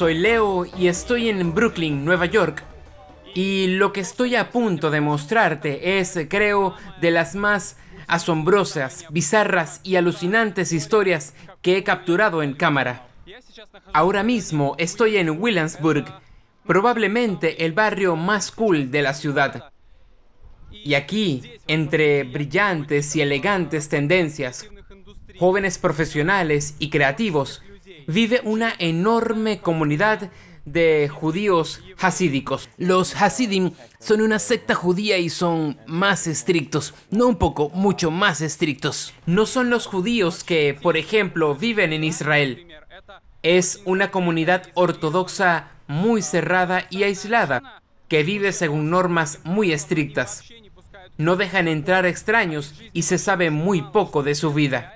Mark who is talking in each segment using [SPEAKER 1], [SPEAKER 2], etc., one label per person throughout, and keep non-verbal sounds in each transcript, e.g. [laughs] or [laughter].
[SPEAKER 1] soy Leo y estoy en Brooklyn, Nueva York. Y lo que estoy a punto de mostrarte es, creo, de las más asombrosas, bizarras y alucinantes historias que he capturado en cámara. Ahora mismo estoy en Williamsburg, probablemente el barrio más cool de la ciudad. Y aquí, entre brillantes y elegantes tendencias, jóvenes profesionales y creativos, vive una enorme comunidad de judíos hasídicos. Los hasidim son una secta judía y son más estrictos, no un poco, mucho más estrictos. No son los judíos que, por ejemplo, viven en Israel. Es una comunidad ortodoxa muy cerrada y aislada, que vive según normas muy estrictas. No dejan entrar extraños y se sabe muy poco de su vida.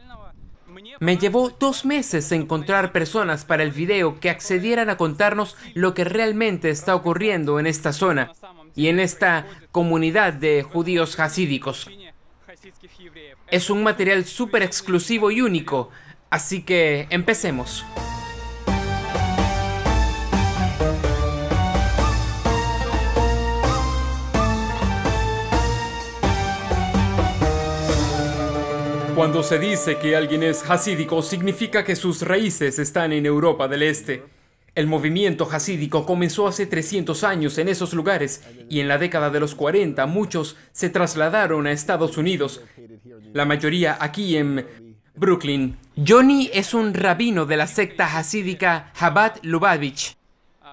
[SPEAKER 1] Me llevó dos meses encontrar personas para el video que accedieran a contarnos lo que realmente está ocurriendo en esta zona y en esta comunidad de judíos hasídicos. Es un material súper exclusivo y único, así que empecemos. Cuando se dice que alguien es hasídico, significa que sus raíces están en Europa del Este. El movimiento hasídico comenzó hace 300 años en esos lugares y en la década de los 40 muchos se trasladaron a Estados Unidos, la mayoría aquí en Brooklyn. Johnny es un rabino de la secta hasídica Chabad Lubavitch.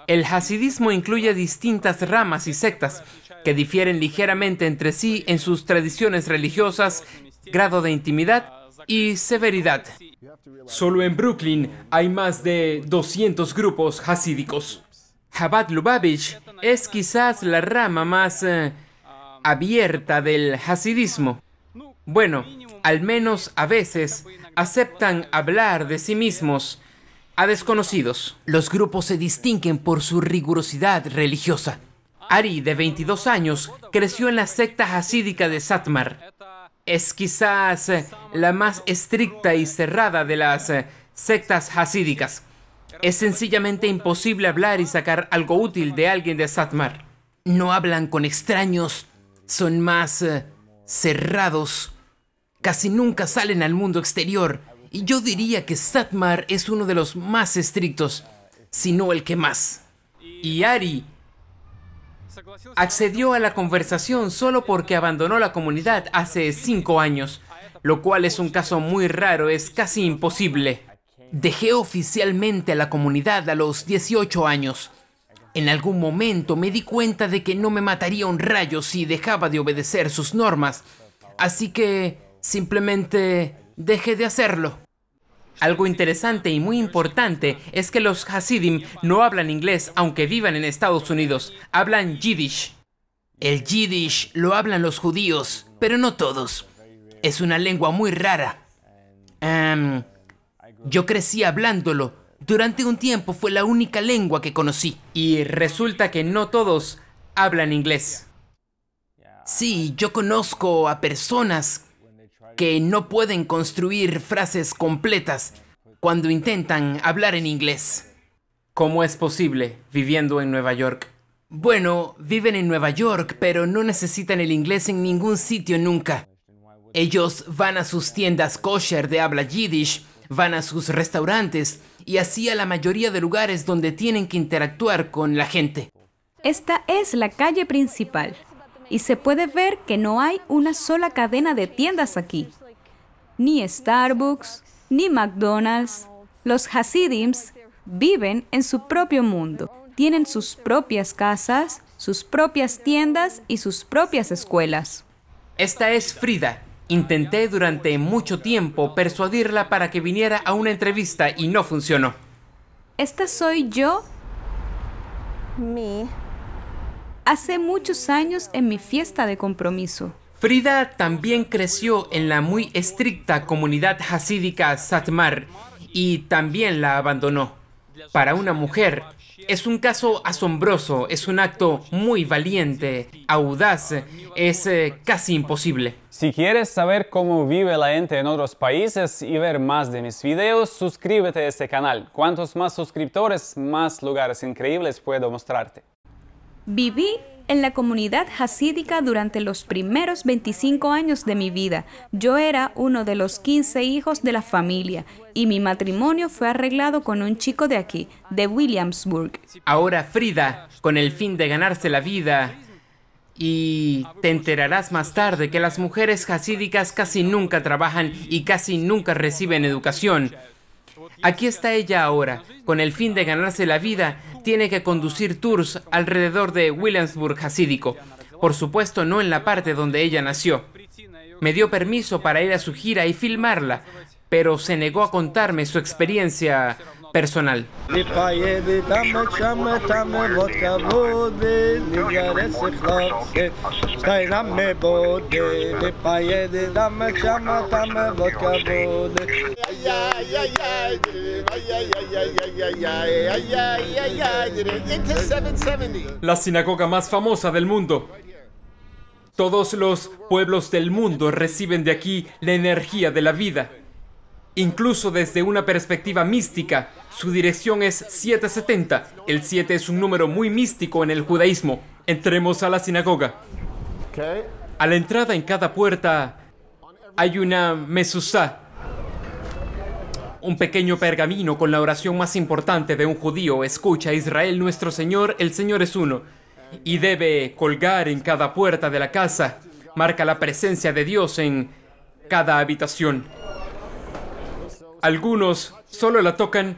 [SPEAKER 1] El hasidismo incluye distintas ramas y sectas que difieren ligeramente entre sí en sus tradiciones religiosas, grado de intimidad y severidad. Solo en Brooklyn hay más de 200 grupos hasídicos. Chabad Lubavitch es quizás la rama más eh, abierta del hasidismo. Bueno, al menos a veces aceptan hablar de sí mismos a desconocidos. Los grupos se distinguen por su rigurosidad religiosa. Ari, de 22 años, creció en la secta hasídica de Satmar es quizás eh, la más estricta y cerrada de las eh, sectas hasídicas. Es sencillamente imposible hablar y sacar algo útil de alguien de Satmar. No hablan con extraños, son más eh, cerrados, casi nunca salen al mundo exterior. Y yo diría que Satmar es uno de los más estrictos, si no el que más. Y Ari accedió a la conversación solo porque abandonó la comunidad hace cinco años, lo cual es un caso muy raro, es casi imposible. Dejé oficialmente a la comunidad a los 18 años. En algún momento me di cuenta de que no me mataría un rayo si dejaba de obedecer sus normas, así que simplemente dejé de hacerlo. Algo interesante y muy importante es que los Hasidim no hablan inglés aunque vivan en Estados Unidos, hablan yiddish. El yiddish lo hablan los judíos, pero no todos. Es una lengua muy rara. Em, yo crecí hablándolo. Durante un tiempo fue la única lengua que conocí. Y resulta que no todos hablan inglés. Sí, yo conozco a personas que no pueden construir frases completas cuando intentan hablar en inglés. ¿Cómo es posible viviendo en Nueva York? Bueno, viven en Nueva York, pero no necesitan el inglés en ningún sitio nunca. Ellos van a sus tiendas kosher de habla yiddish, van a sus restaurantes y así a la mayoría de lugares donde tienen que interactuar con la gente. Esta es la calle principal y se puede
[SPEAKER 2] ver que no hay una sola cadena de tiendas aquí. Ni Starbucks, ni McDonald's. Los Hasidims viven en su propio mundo. Tienen sus propias casas, sus propias tiendas y sus propias
[SPEAKER 1] escuelas. Esta es Frida. Intenté durante mucho tiempo persuadirla para que viniera a una entrevista y no funcionó.
[SPEAKER 2] Esta soy yo. Me hace muchos años en mi fiesta de compromiso.
[SPEAKER 1] Frida también creció en la muy estricta comunidad hasídica Satmar y también la abandonó. Para una mujer, es un caso asombroso, es un acto muy valiente, audaz, es eh, casi imposible. Si quieres saber cómo vive la gente en otros países y ver más de mis videos, suscríbete a este canal. Cuantos más suscriptores, más lugares increíbles puedo mostrarte.
[SPEAKER 2] Viví en la comunidad hasídica durante los primeros 25 años de mi vida. Yo era uno de los 15 hijos de la familia y mi matrimonio fue arreglado con un chico de aquí, de Williamsburg.
[SPEAKER 1] Ahora Frida, con el fin de ganarse la vida, y te enterarás más tarde que las mujeres hasídicas casi nunca trabajan y casi nunca reciben educación. Aquí está ella ahora. Con el fin de ganarse la vida, tiene que conducir tours alrededor de Williamsburg Hasídico. Por supuesto, no en la parte donde ella nació. Me dio permiso para ir a su gira y filmarla, pero se negó a contarme su experiencia personal. La sinagoga más famosa del mundo. Todos los pueblos del mundo reciben de aquí la energía de la vida, incluso desde una perspectiva mística, su dirección es 770. El 7 es un número muy místico en el judaísmo. Entremos a la sinagoga. A la entrada en cada puerta hay una mesuzá. un pequeño pergamino con la oración más importante de un judío. Escucha, Israel nuestro Señor, el Señor es uno. Y debe colgar en cada puerta de la casa. Marca la presencia de Dios en cada habitación. Algunos solo la tocan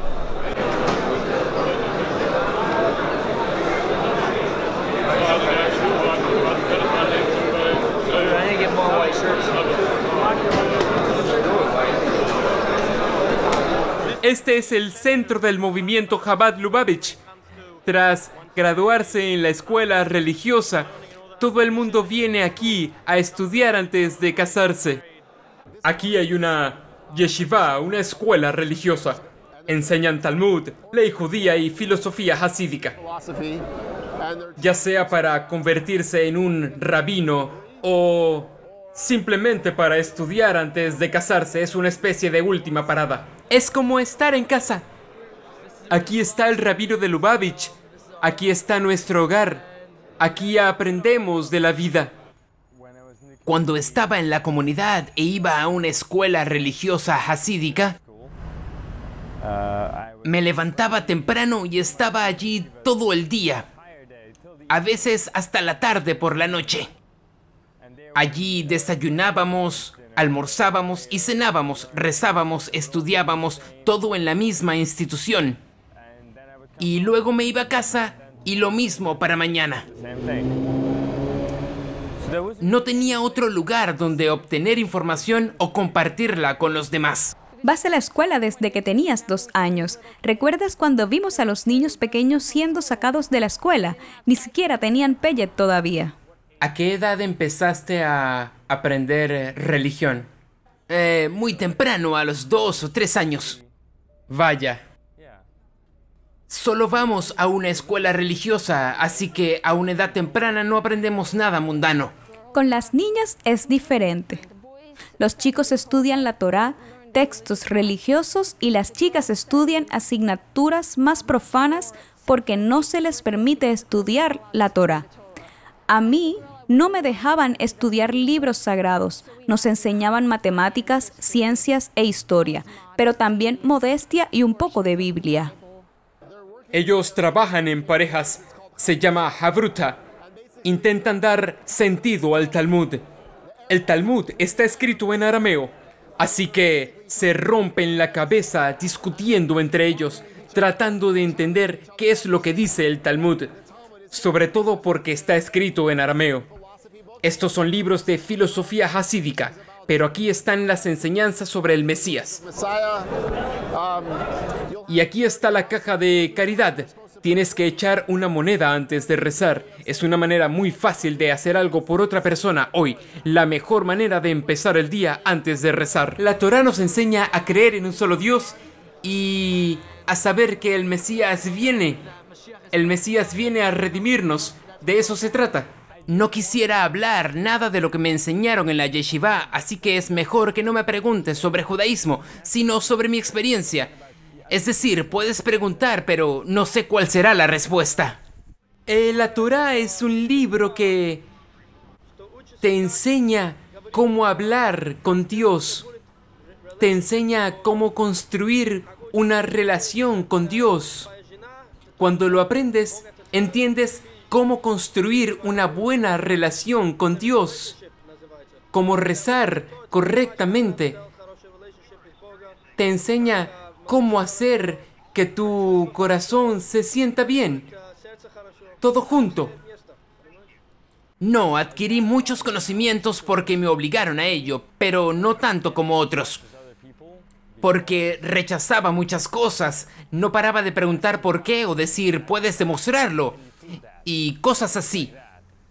[SPEAKER 1] Este es el centro del movimiento Chabad Lubavitch. Tras graduarse en la escuela religiosa, todo el mundo viene aquí a estudiar antes de casarse. Aquí hay una yeshiva, una escuela religiosa. Enseñan Talmud, ley judía y filosofía hasídica. Ya sea para convertirse en un rabino o simplemente para estudiar antes de casarse, es una especie de última parada. Es como estar en casa. Aquí está el rabino de Lubavitch. Aquí está nuestro hogar. Aquí aprendemos de la vida. Cuando estaba en la comunidad e iba a una escuela religiosa hasídica, me levantaba temprano y estaba allí todo el día, a veces hasta la tarde por la noche. Allí desayunábamos, Almorzábamos y cenábamos, rezábamos, estudiábamos, todo en la misma institución. Y luego me iba a casa y lo mismo para mañana. No tenía otro lugar donde obtener información o compartirla con los demás.
[SPEAKER 2] Vas a la escuela desde que tenías dos años. ¿Recuerdas cuando vimos a los niños pequeños siendo sacados de la escuela? Ni siquiera tenían pellet todavía.
[SPEAKER 1] ¿A qué edad empezaste a aprender eh, religión. Eh, muy temprano, a los dos o tres años. Vaya. Solo vamos a una escuela religiosa, así que a una edad temprana no aprendemos nada mundano.
[SPEAKER 2] Con las niñas es diferente. Los chicos estudian la Torá, textos religiosos y las chicas estudian asignaturas más profanas porque no se les permite estudiar la Torá. A mí no me dejaban estudiar libros sagrados. Nos enseñaban matemáticas, ciencias e historia, pero también modestia y un poco de Biblia.
[SPEAKER 1] Ellos trabajan en parejas. Se llama Havruta. Intentan dar sentido al Talmud. El Talmud está escrito en arameo, así que se rompen la cabeza discutiendo entre ellos, tratando de entender qué es lo que dice el Talmud, sobre todo porque está escrito en arameo. Estos son libros de filosofía hasídica, pero aquí están las enseñanzas sobre el Mesías. Y aquí está la caja de caridad. Tienes que echar una moneda antes de rezar. Es una manera muy fácil de hacer algo por otra persona hoy. La mejor manera de empezar el día antes de rezar. La Torah nos enseña a creer en un solo Dios y a saber que el Mesías viene. El Mesías viene a redimirnos. De eso se trata. No quisiera hablar nada de lo que me enseñaron en la yeshiva, así que es mejor que no me preguntes sobre judaísmo, sino sobre mi experiencia. Es decir, puedes preguntar, pero no sé cuál será la respuesta. El eh, la Torah es un libro que te enseña cómo hablar con Dios, te enseña cómo construir una relación con Dios. Cuando lo aprendes, entiendes cómo construir una buena relación con Dios, cómo rezar correctamente. Te enseña cómo hacer que tu corazón se sienta bien. Todo junto. No, adquirí muchos conocimientos porque me obligaron a ello, pero no tanto como otros. Porque rechazaba muchas cosas, no paraba de preguntar por qué o decir, puedes demostrarlo y cosas así.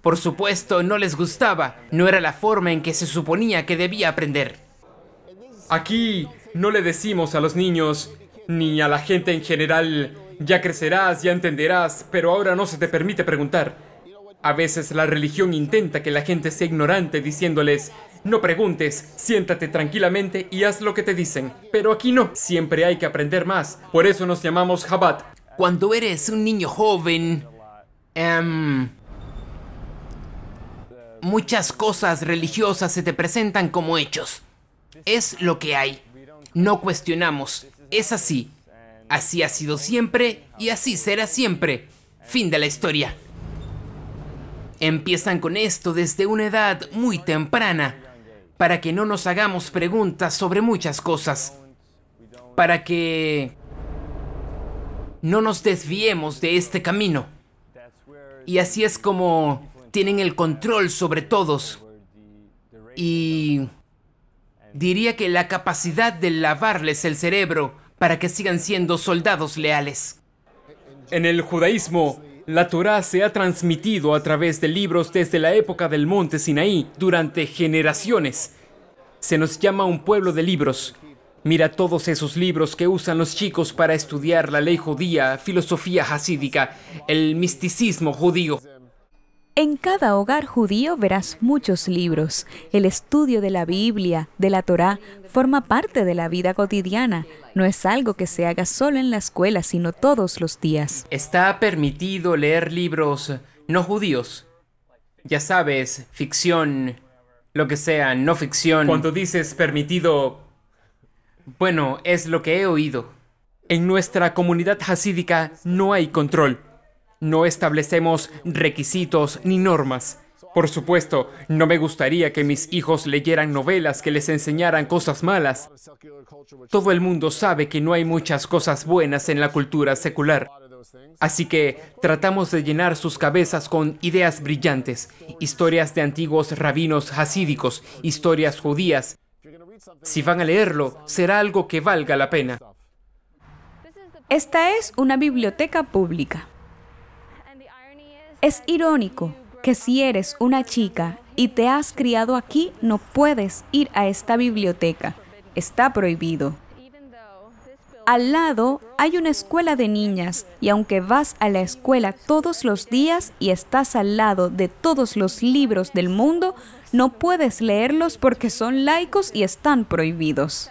[SPEAKER 1] Por supuesto, no les gustaba, no era la forma en que se suponía que debía aprender. Aquí no le decimos a los niños, ni a la gente en general, ya crecerás, ya entenderás, pero ahora no se te permite preguntar. A veces la religión intenta que la gente sea ignorante diciéndoles, no preguntes, siéntate tranquilamente y haz lo que te dicen. Pero aquí no, siempre hay que aprender más, por eso nos llamamos Jabat. Cuando eres un niño joven, Em, muchas cosas religiosas se te presentan como hechos. Es lo que hay. No cuestionamos. Es así. Así ha sido siempre y así será siempre. Fin de la historia. Empiezan con esto desde una edad muy temprana, para que no nos hagamos preguntas sobre muchas cosas, para que no nos desviemos de este camino. Y así es como tienen el control sobre todos. Y diría que la capacidad de lavarles el cerebro para que sigan siendo soldados leales. En el judaísmo, la Torá se ha transmitido a través de libros desde la época del monte Sinaí durante generaciones. Se nos llama un pueblo de libros Mira todos esos libros que usan los chicos para estudiar la ley judía, filosofía hasídica, el misticismo judío.
[SPEAKER 2] En cada hogar judío verás muchos libros. El estudio de la Biblia, de la Torá, forma parte de la vida cotidiana. No es algo que se haga solo en la escuela, sino todos los días.
[SPEAKER 1] Está permitido leer libros no judíos. Ya sabes, ficción, lo que sea, no ficción. Cuando dices permitido, bueno, es lo que he oído. En nuestra comunidad hasídica no hay control. No establecemos requisitos ni normas. Por supuesto, no me gustaría que mis hijos leyeran novelas que les enseñaran cosas malas. Todo el mundo sabe que no hay muchas cosas buenas en la cultura secular. Así que tratamos de llenar sus cabezas con ideas brillantes, historias de antiguos rabinos hasídicos, historias judías, si van a leerlo, será algo que valga la pena.
[SPEAKER 2] Esta es una biblioteca pública. Es irónico que si eres una chica y te has criado aquí, no puedes ir a esta biblioteca. Está prohibido. Al lado hay una escuela de niñas y aunque vas a la escuela todos los días y estás al lado de todos los libros del mundo, no puedes leerlos porque son laicos y están prohibidos.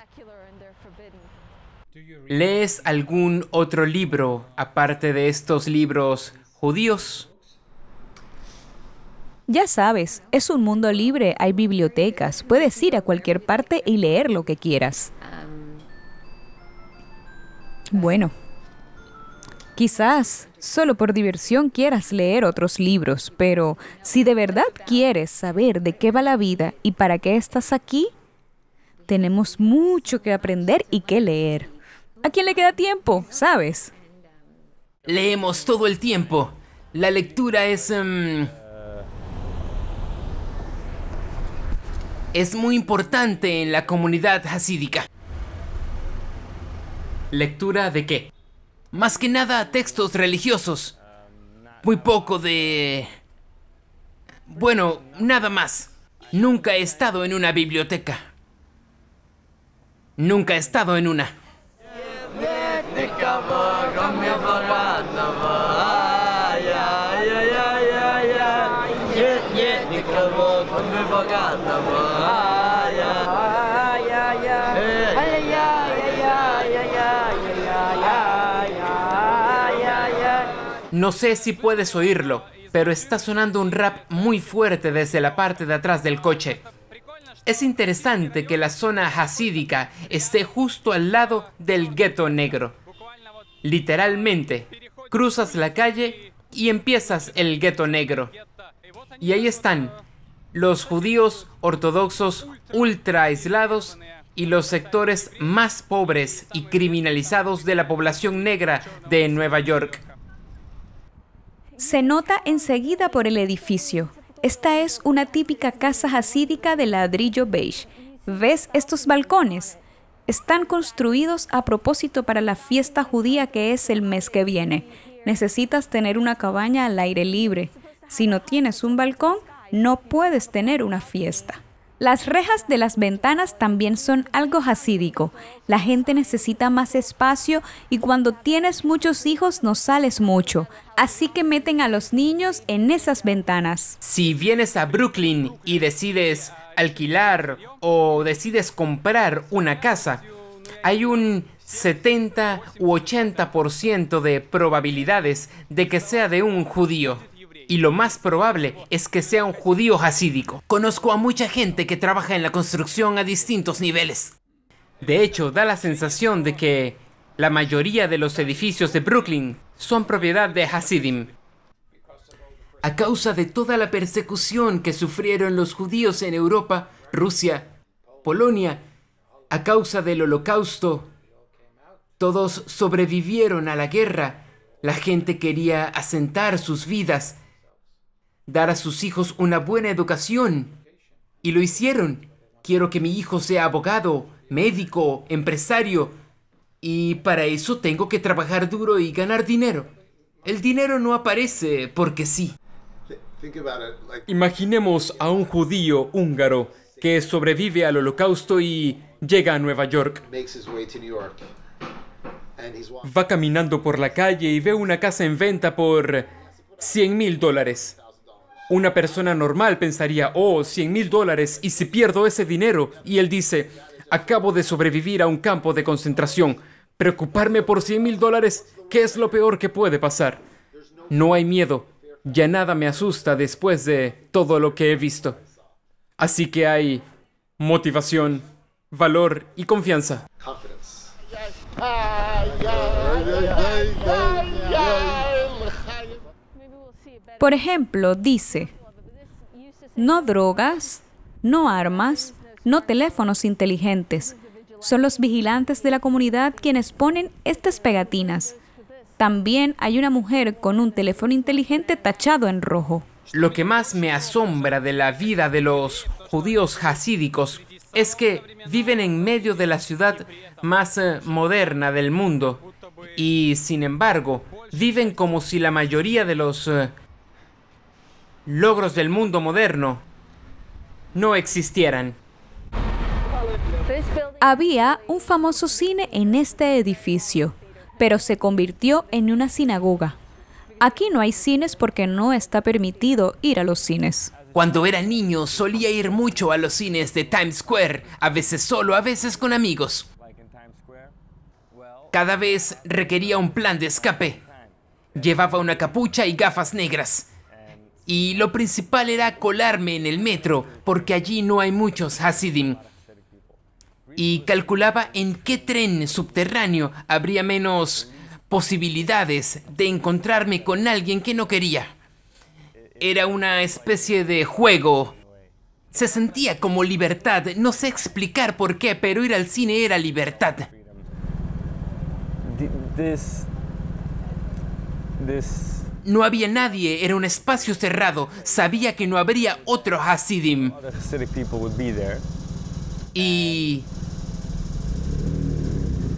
[SPEAKER 1] ¿Lees algún otro libro aparte de estos libros judíos?
[SPEAKER 2] Ya sabes, es un mundo libre, hay bibliotecas, puedes ir a cualquier parte y leer lo que quieras. Um, bueno, Quizás solo por diversión quieras leer otros libros, pero si de verdad quieres saber de qué va la vida y para qué estás aquí, tenemos mucho que aprender y que leer. ¿A quién
[SPEAKER 1] le queda tiempo? ¿Sabes? Leemos todo el tiempo. La lectura es... Em, es muy importante en la comunidad hasídica. ¿Lectura de qué? Más que nada textos religiosos. Muy poco de... Bueno, nada más. Nunca he estado en una biblioteca. Nunca he estado en una. No sé si puedes oírlo, pero está sonando un rap muy fuerte desde la parte de atrás del coche. Es interesante que la zona hasídica esté justo al lado del gueto negro. Literalmente, cruzas la calle y empiezas el gueto negro. Y ahí están los judíos ortodoxos ultra aislados y los sectores más pobres y criminalizados de la población negra de Nueva York.
[SPEAKER 2] Se nota enseguida por el edificio. Esta es una típica casa hasídica de ladrillo beige. ¿Ves estos balcones? Están construidos a propósito para la fiesta judía que es el mes que viene. Necesitas tener una cabaña al aire libre. Si no tienes un balcón, no puedes tener una fiesta. Las rejas de las ventanas también son algo hasídico. La gente necesita más espacio y cuando tienes muchos hijos no sales mucho. Así que meten a los niños en esas ventanas.
[SPEAKER 1] Si vienes a Brooklyn y decides alquilar o decides comprar una casa, hay un 70 u 80% de probabilidades de que sea de un judío y lo más probable es que sea un judío hasídico. Conozco a mucha gente que trabaja en la construcción a distintos niveles. De hecho, da la sensación de que la mayoría de los edificios de Brooklyn son propiedad de Hasidim. A causa de toda la persecución que sufrieron los judíos en Europa, Rusia, Polonia, a causa del holocausto, todos sobrevivieron a la guerra. La gente quería asentar sus vidas dar a sus hijos una buena educación. Y lo hicieron. Quiero que mi hijo sea abogado, médico, empresario. Y para eso tengo que trabajar duro y ganar dinero. El dinero no aparece porque sí. Imaginemos a un judío húngaro que sobrevive al holocausto y llega a Nueva York. Va caminando por la calle y ve una casa en venta por 100 mil dólares. Una persona normal pensaría, oh, 100 mil dólares y si pierdo ese dinero. Y él dice, acabo de sobrevivir a un campo de concentración. Preocuparme por 100 mil dólares, ¿qué es lo peor que puede pasar? No hay miedo, ya nada me asusta después de todo lo que he visto. Así que hay motivación, valor y confianza.
[SPEAKER 2] Por ejemplo, dice, no drogas, no armas, no teléfonos inteligentes. Son los vigilantes de la comunidad quienes ponen estas pegatinas. También hay una mujer con un teléfono inteligente tachado en rojo.
[SPEAKER 1] Lo que más me asombra de la vida de los judíos hasídicos es que viven en medio de la ciudad más eh, moderna del mundo y, sin embargo, viven como si la mayoría de los eh, logros del mundo moderno no existieran.
[SPEAKER 2] Había un famoso cine en este edificio, pero se convirtió en una sinagoga. Aquí no hay cines porque no está permitido ir a los cines.
[SPEAKER 1] Cuando era niño solía ir mucho a los cines de Times Square, a veces solo, a veces con amigos. Cada vez requería un plan de escape. Llevaba una capucha y gafas negras y lo principal era colarme en el metro, porque allí no hay muchos Hasidim. Y calculaba en qué tren subterráneo habría menos posibilidades de encontrarme con alguien que no quería. Era una especie de juego. Se sentía como libertad, no sé explicar por qué, pero ir al cine era libertad. No había nadie, era un espacio cerrado. Sabía que no habría otro Hasidim. Y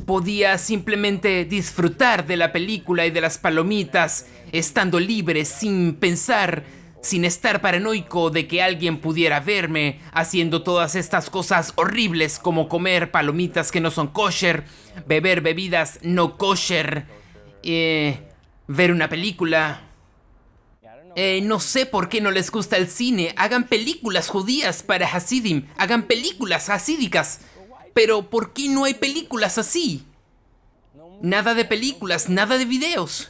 [SPEAKER 1] podía simplemente disfrutar de la película y de las palomitas, estando libre, sin pensar, sin estar paranoico de que alguien pudiera verme haciendo todas estas cosas horribles como comer palomitas que no son kosher, beber bebidas no kosher. Eh, ver una película. Eh, no sé por qué no les gusta el cine. Hagan películas judías para Hasidim. Hagan películas hasídicas. Pero ¿por qué no hay películas así? Nada de películas, nada de videos.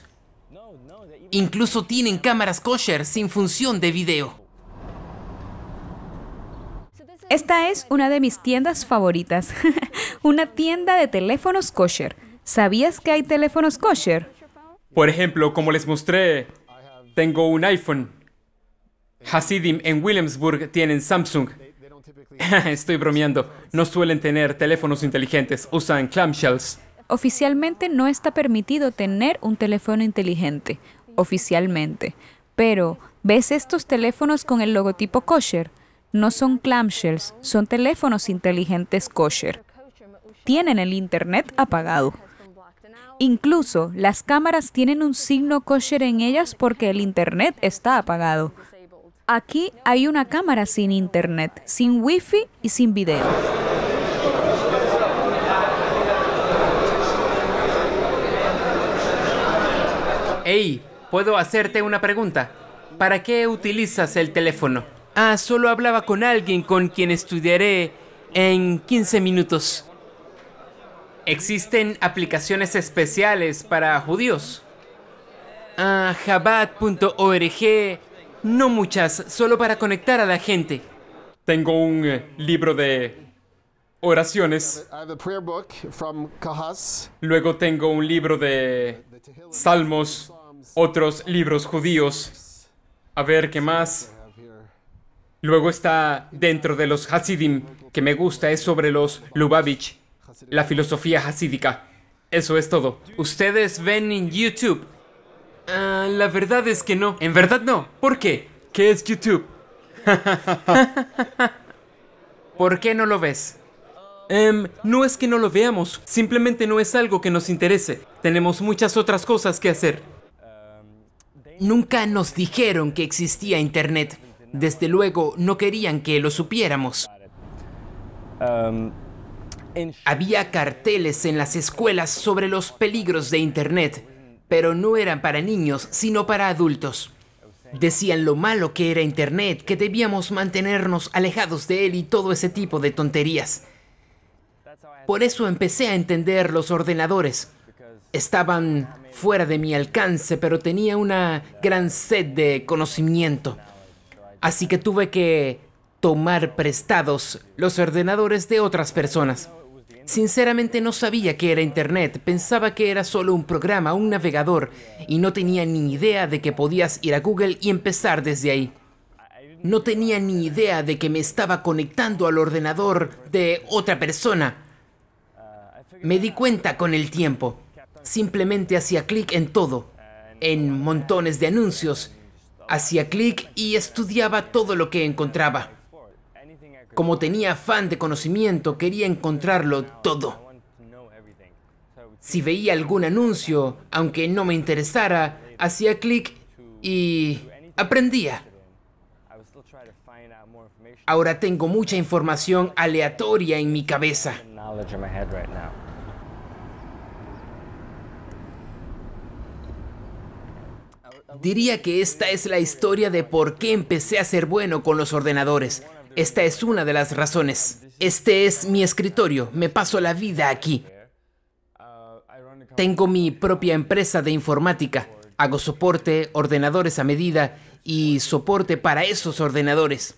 [SPEAKER 1] Incluso tienen cámaras kosher sin función de video.
[SPEAKER 2] Esta es una de mis tiendas favoritas. [laughs] una tienda de teléfonos kosher. ¿Sabías que hay teléfonos kosher?
[SPEAKER 1] Por ejemplo, como les mostré, tengo un iPhone. Hasidim en Williamsburg tienen Samsung. [laughs] Estoy bromeando. No suelen tener teléfonos inteligentes, usan clamshells.
[SPEAKER 2] Oficialmente no está permitido tener un teléfono inteligente, oficialmente. Pero, ¿ves estos teléfonos con el logotipo kosher? No son clamshells, son teléfonos inteligentes kosher. Tienen el Internet apagado. Incluso las cámaras tienen un signo kosher en ellas porque el Internet está apagado. Aquí hay una cámara sin Internet, sin wifi y sin video.
[SPEAKER 1] Hey, ¿puedo hacerte una pregunta? ¿Para qué utilizas el teléfono? Ah, solo hablaba con alguien con quien estudiaré en 15 minutos. ¿Existen aplicaciones especiales para judíos? Ah, No muchas, solo para conectar a la gente. Tengo un eh, libro de oraciones. Luego tengo un libro de salmos, otros libros judíos. A ver qué más. Luego está dentro de los Hasidim, que me gusta, es sobre los Lubavitch la filosofía hasídica. Eso es todo. ¿Ustedes ven en YouTube? Ah, la verdad es que no. En verdad no. ¿Por qué? ¿Qué es YouTube? [laughs] ¿Por qué no lo ves? Em, no es que no lo veamos, simplemente no es algo que nos interese. Tenemos muchas otras cosas que hacer. Nunca nos dijeron que existía Internet. Desde luego, no querían que lo supiéramos. Em, había carteles en las escuelas sobre los peligros de Internet, pero no eran para niños, sino para adultos. Decían lo malo que era Internet, que debíamos mantenernos alejados de él y todo ese tipo de tonterías. Por eso empecé a entender los ordenadores. Estaban fuera de mi alcance, pero tenía una gran sed de conocimiento. Así que tuve que tomar prestados los ordenadores de otras personas. Sinceramente no sabía que era Internet, pensaba que era solo un programa, un navegador, y no tenía ni idea de que podías ir a Google y empezar desde ahí. No tenía ni idea de que me estaba conectando al ordenador de otra persona. Me di cuenta con el tiempo. Simplemente hacía clic en todo, en montones de anuncios. Hacía clic y estudiaba todo lo que encontraba. Como tenía afán de conocimiento, quería encontrarlo todo. Si veía algún anuncio, aunque no me interesara, hacía clic y aprendía. Ahora tengo mucha información aleatoria en mi cabeza. Diría que esta es la historia de por qué empecé a ser bueno con los ordenadores. Esta es una de las razones. Este es mi escritorio, me paso la vida aquí. Tengo mi propia empresa de informática. Hago soporte, ordenadores a medida y soporte para esos ordenadores.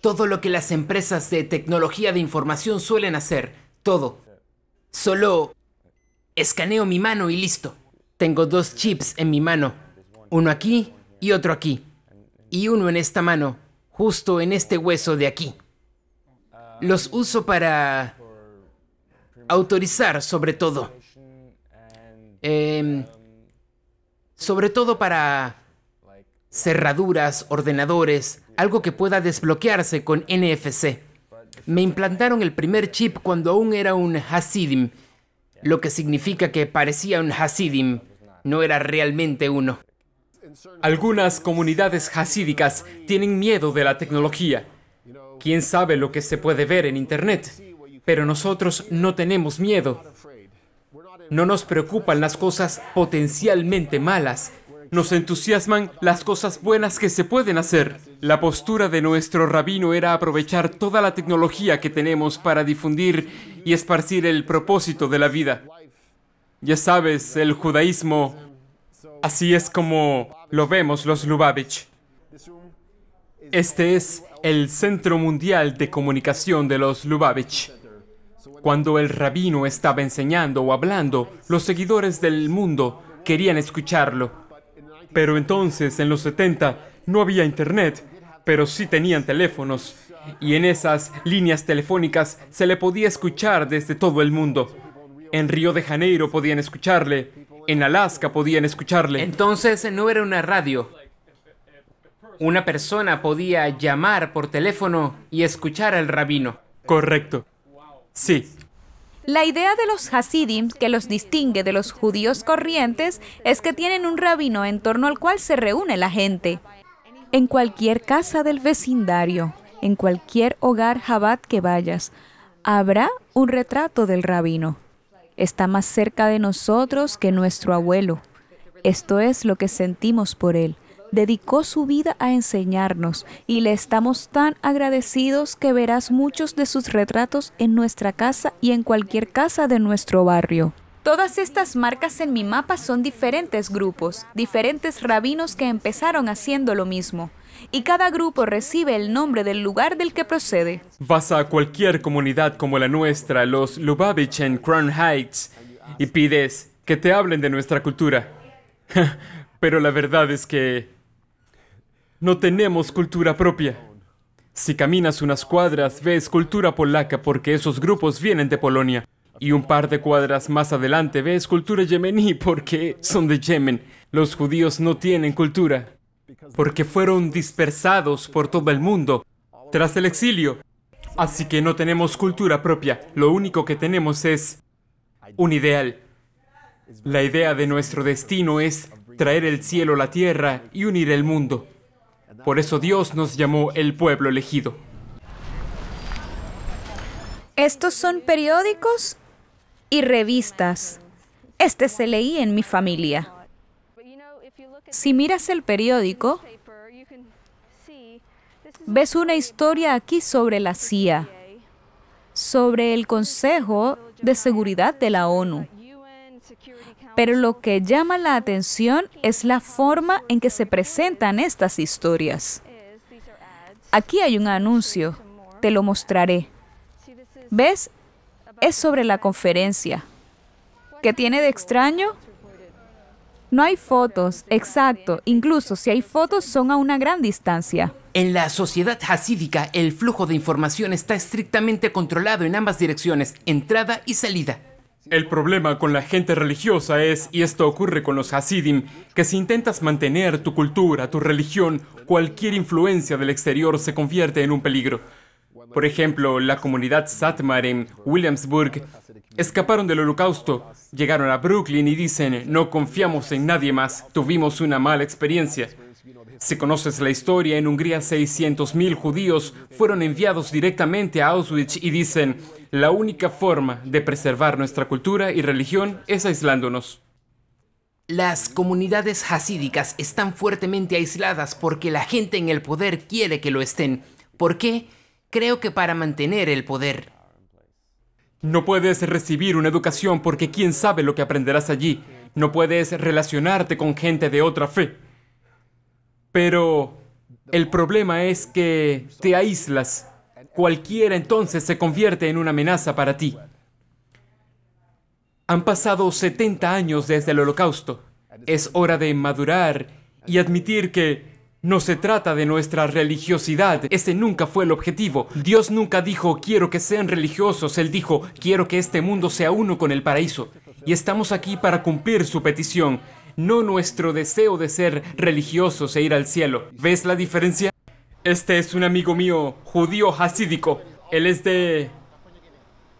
[SPEAKER 1] Todo lo que las empresas de tecnología de información suelen hacer, todo. Solo escaneo mi mano y listo. Tengo dos chips en mi mano, uno aquí y otro aquí, y uno en esta mano, justo en este hueso de aquí. Los uso para autorizar sobre todo. Em, sobre todo para cerraduras, ordenadores, algo que pueda desbloquearse con NFC. Me implantaron el primer chip cuando aún era un Hasidim, lo que significa que parecía un Hasidim, no era realmente uno. Algunas comunidades hasídicas tienen miedo de la tecnología. ¿Quién sabe lo que se puede ver en Internet? Pero nosotros no tenemos miedo. No nos preocupan las cosas potencialmente malas. Nos entusiasman las cosas buenas que se pueden hacer. La postura de nuestro rabino era aprovechar toda la tecnología que tenemos para difundir y esparcir el propósito de la vida. Ya sabes, el judaísmo Así es como lo vemos los Lubavitch. Este es el Centro Mundial de Comunicación de los Lubavitch. Cuando el rabino estaba enseñando o hablando, los seguidores del mundo querían escucharlo. Pero entonces, en los 70, no había internet, pero sí tenían teléfonos. Y en esas líneas telefónicas se le podía escuchar desde todo el mundo. En Río de Janeiro podían escucharle, en Alaska podían escucharle. Entonces no era una radio. Una persona podía llamar por teléfono y escuchar al rabino. Correcto. Sí.
[SPEAKER 2] La idea de los Hasidim que los distingue de los judíos corrientes es que tienen un rabino en torno al cual se reúne la gente. En cualquier casa del vecindario, en cualquier hogar Jabat que vayas, habrá un retrato del rabino está más cerca de nosotros que nuestro abuelo. Esto es lo que sentimos por él. Dedicó su vida a enseñarnos y le estamos tan agradecidos que verás muchos de sus retratos en nuestra casa y en cualquier casa de nuestro barrio. Todas estas marcas en mi mapa son diferentes grupos, diferentes rabinos que empezaron haciendo lo mismo y cada grupo recibe el nombre del lugar del que procede.
[SPEAKER 1] Vas a cualquier comunidad como la nuestra, los Lubavitch en Crown Heights, y pides que te hablen de nuestra cultura. [laughs] Pero la verdad es que no tenemos cultura propia. Si caminas unas cuadras, ves cultura polaca porque esos grupos vienen de Polonia. Y un par de cuadras más adelante ves cultura yemení porque son de Yemen. Los judíos no tienen cultura porque fueron dispersados por todo el mundo tras el exilio. Así que no tenemos cultura propia, lo único que tenemos es un ideal. La idea de nuestro destino es traer el cielo a la tierra y unir el mundo. Por eso Dios nos llamó el pueblo elegido.
[SPEAKER 2] Estos son periódicos y revistas. Este se leí en mi familia. Si miras el periódico, ves una historia aquí sobre la CIA, sobre el Consejo de Seguridad de la ONU. Pero lo que llama la atención es la forma en que se presentan estas historias. Aquí hay un anuncio, te lo mostraré. ¿Ves? Es sobre la conferencia. ¿Qué tiene de extraño? No hay fotos, exacto. Incluso si hay fotos, son a una gran distancia.
[SPEAKER 1] En la sociedad hasídica, el flujo de información está estrictamente controlado en ambas direcciones, entrada y salida. El problema con la gente religiosa es, y esto ocurre con los Hasidim, que si intentas mantener tu cultura, tu religión, cualquier influencia del exterior se convierte en un peligro. Por ejemplo, la comunidad Satmar en Williamsburg escaparon del holocausto, llegaron a Brooklyn y dicen, no confiamos en nadie más, tuvimos una mala experiencia. Si conoces la historia, en Hungría 600.000 judíos fueron enviados directamente a Auschwitz y dicen, la única forma de preservar nuestra cultura y religión es aislándonos. Las comunidades hasídicas están fuertemente aisladas porque la gente en el poder quiere que lo estén. ¿Por qué? Creo que para mantener el poder. No puedes recibir una educación porque quién sabe lo que aprenderás allí. No puedes relacionarte con gente de otra fe. Pero el problema es que te aíslas. Cualquiera entonces se convierte en una amenaza para ti. Han pasado 70 años desde el holocausto. Es hora de madurar y admitir que no se trata de nuestra religiosidad, ese nunca fue el objetivo. Dios nunca dijo quiero que sean religiosos, Él dijo quiero que este mundo sea uno con el paraíso. Y estamos aquí para cumplir su petición, no nuestro deseo de ser religiosos e ir al cielo. ¿Ves la diferencia? Este es un amigo mío, judío hasídico. Él es de...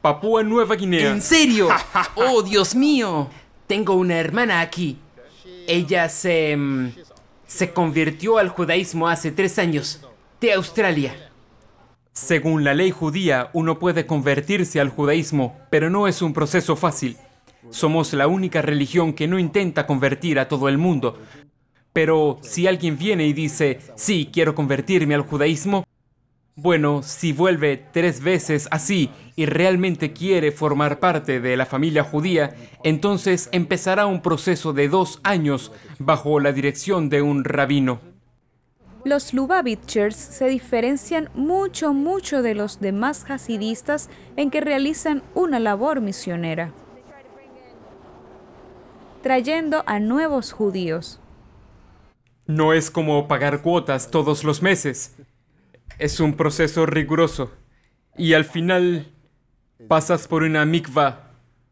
[SPEAKER 1] Papúa Nueva Guinea. ¿En serio? [laughs] ¡Oh, Dios mío! Tengo una hermana aquí. Ella se... Mm, se convirtió al judaísmo hace tres años, de Australia. Según la ley judía, uno puede convertirse al judaísmo, pero no es un proceso fácil. Somos la única religión que no intenta convertir a todo el mundo. Pero si alguien viene y dice, sí, quiero convertirme al judaísmo, bueno, si vuelve tres veces así y realmente quiere formar parte de la familia judía, entonces empezará un proceso de dos años bajo la dirección de un rabino.
[SPEAKER 2] Los Lubavitchers se diferencian mucho, mucho de los demás hasidistas en que realizan una labor misionera, trayendo a nuevos judíos.
[SPEAKER 1] No es como pagar cuotas todos los meses. Es un proceso riguroso y al final pasas por una mikva,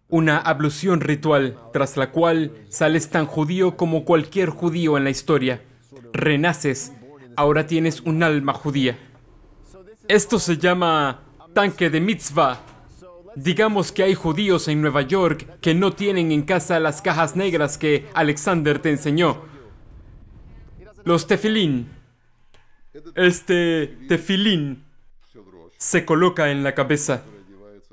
[SPEAKER 1] una ablución ritual, tras la cual sales tan judío como cualquier judío en la historia. Renaces, ahora tienes un alma judía. Esto se llama tanque de mitzvah. Digamos que hay judíos en Nueva York que no tienen en casa las cajas negras que Alexander te enseñó. Los tefilín, este tefilín se coloca en la cabeza.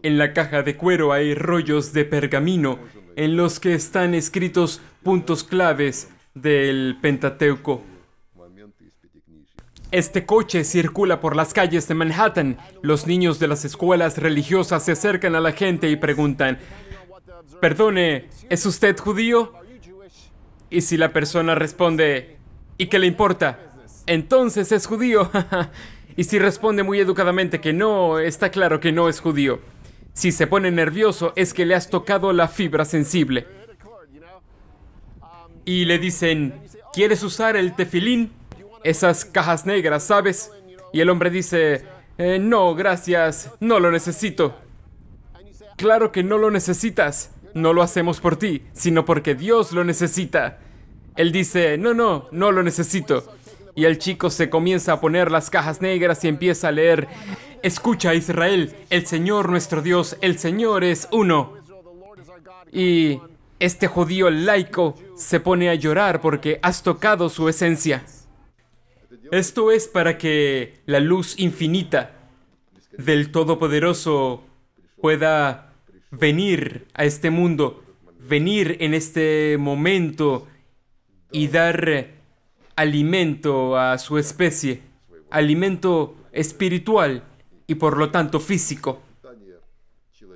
[SPEAKER 1] En la caja de cuero hay rollos de pergamino en los que están escritos puntos claves del Pentateuco. Este coche circula por las calles de Manhattan. Los niños de las escuelas religiosas se acercan a la gente y preguntan, perdone, ¿es usted judío? Y si la persona responde, ¿y qué le importa? entonces es judío. [laughs] y si responde muy educadamente que no, está claro que no es judío. Si se pone nervioso es que le has tocado la fibra sensible. Y le dicen, ¿quieres usar el tefilín? Esas cajas negras, ¿sabes? Y el hombre dice, eh, no, gracias, no lo necesito. Claro que no lo necesitas. No lo hacemos por ti, sino porque Dios lo necesita. Él dice, no, no, no lo necesito. Y el chico se comienza a poner las cajas negras y empieza a leer, Escucha Israel, el Señor nuestro Dios, el Señor es uno. Y este judío laico se pone a llorar porque has tocado su esencia. Esto es para que la luz infinita del Todopoderoso pueda venir a este mundo, venir en este momento y dar alimento a su especie, alimento espiritual y por lo tanto físico.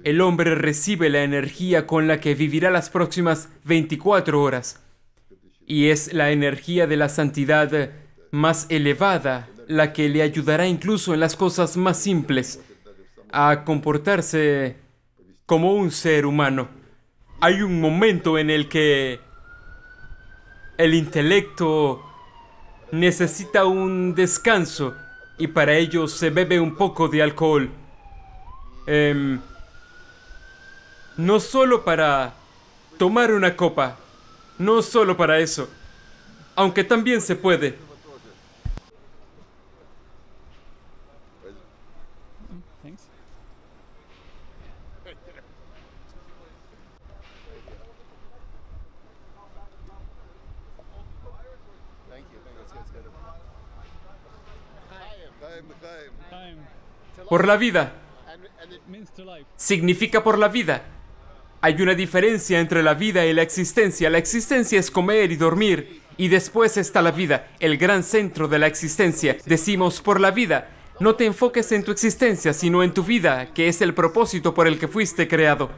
[SPEAKER 1] El hombre recibe la energía con la que vivirá las próximas 24 horas y es la energía de la santidad más elevada la que le ayudará incluso en las cosas más simples a comportarse como un ser humano. Hay un momento en el que el intelecto necesita un descanso y para ello se bebe un poco de alcohol. Em, no solo para tomar una copa, no solo para eso, aunque también se puede. por la vida. Significa por la vida. Hay una diferencia entre la vida y la existencia. La existencia es comer y dormir. Y después está la vida, el gran centro de la existencia. Decimos por la vida, no te enfoques en tu existencia, sino en tu vida, que es el propósito por el que fuiste creado.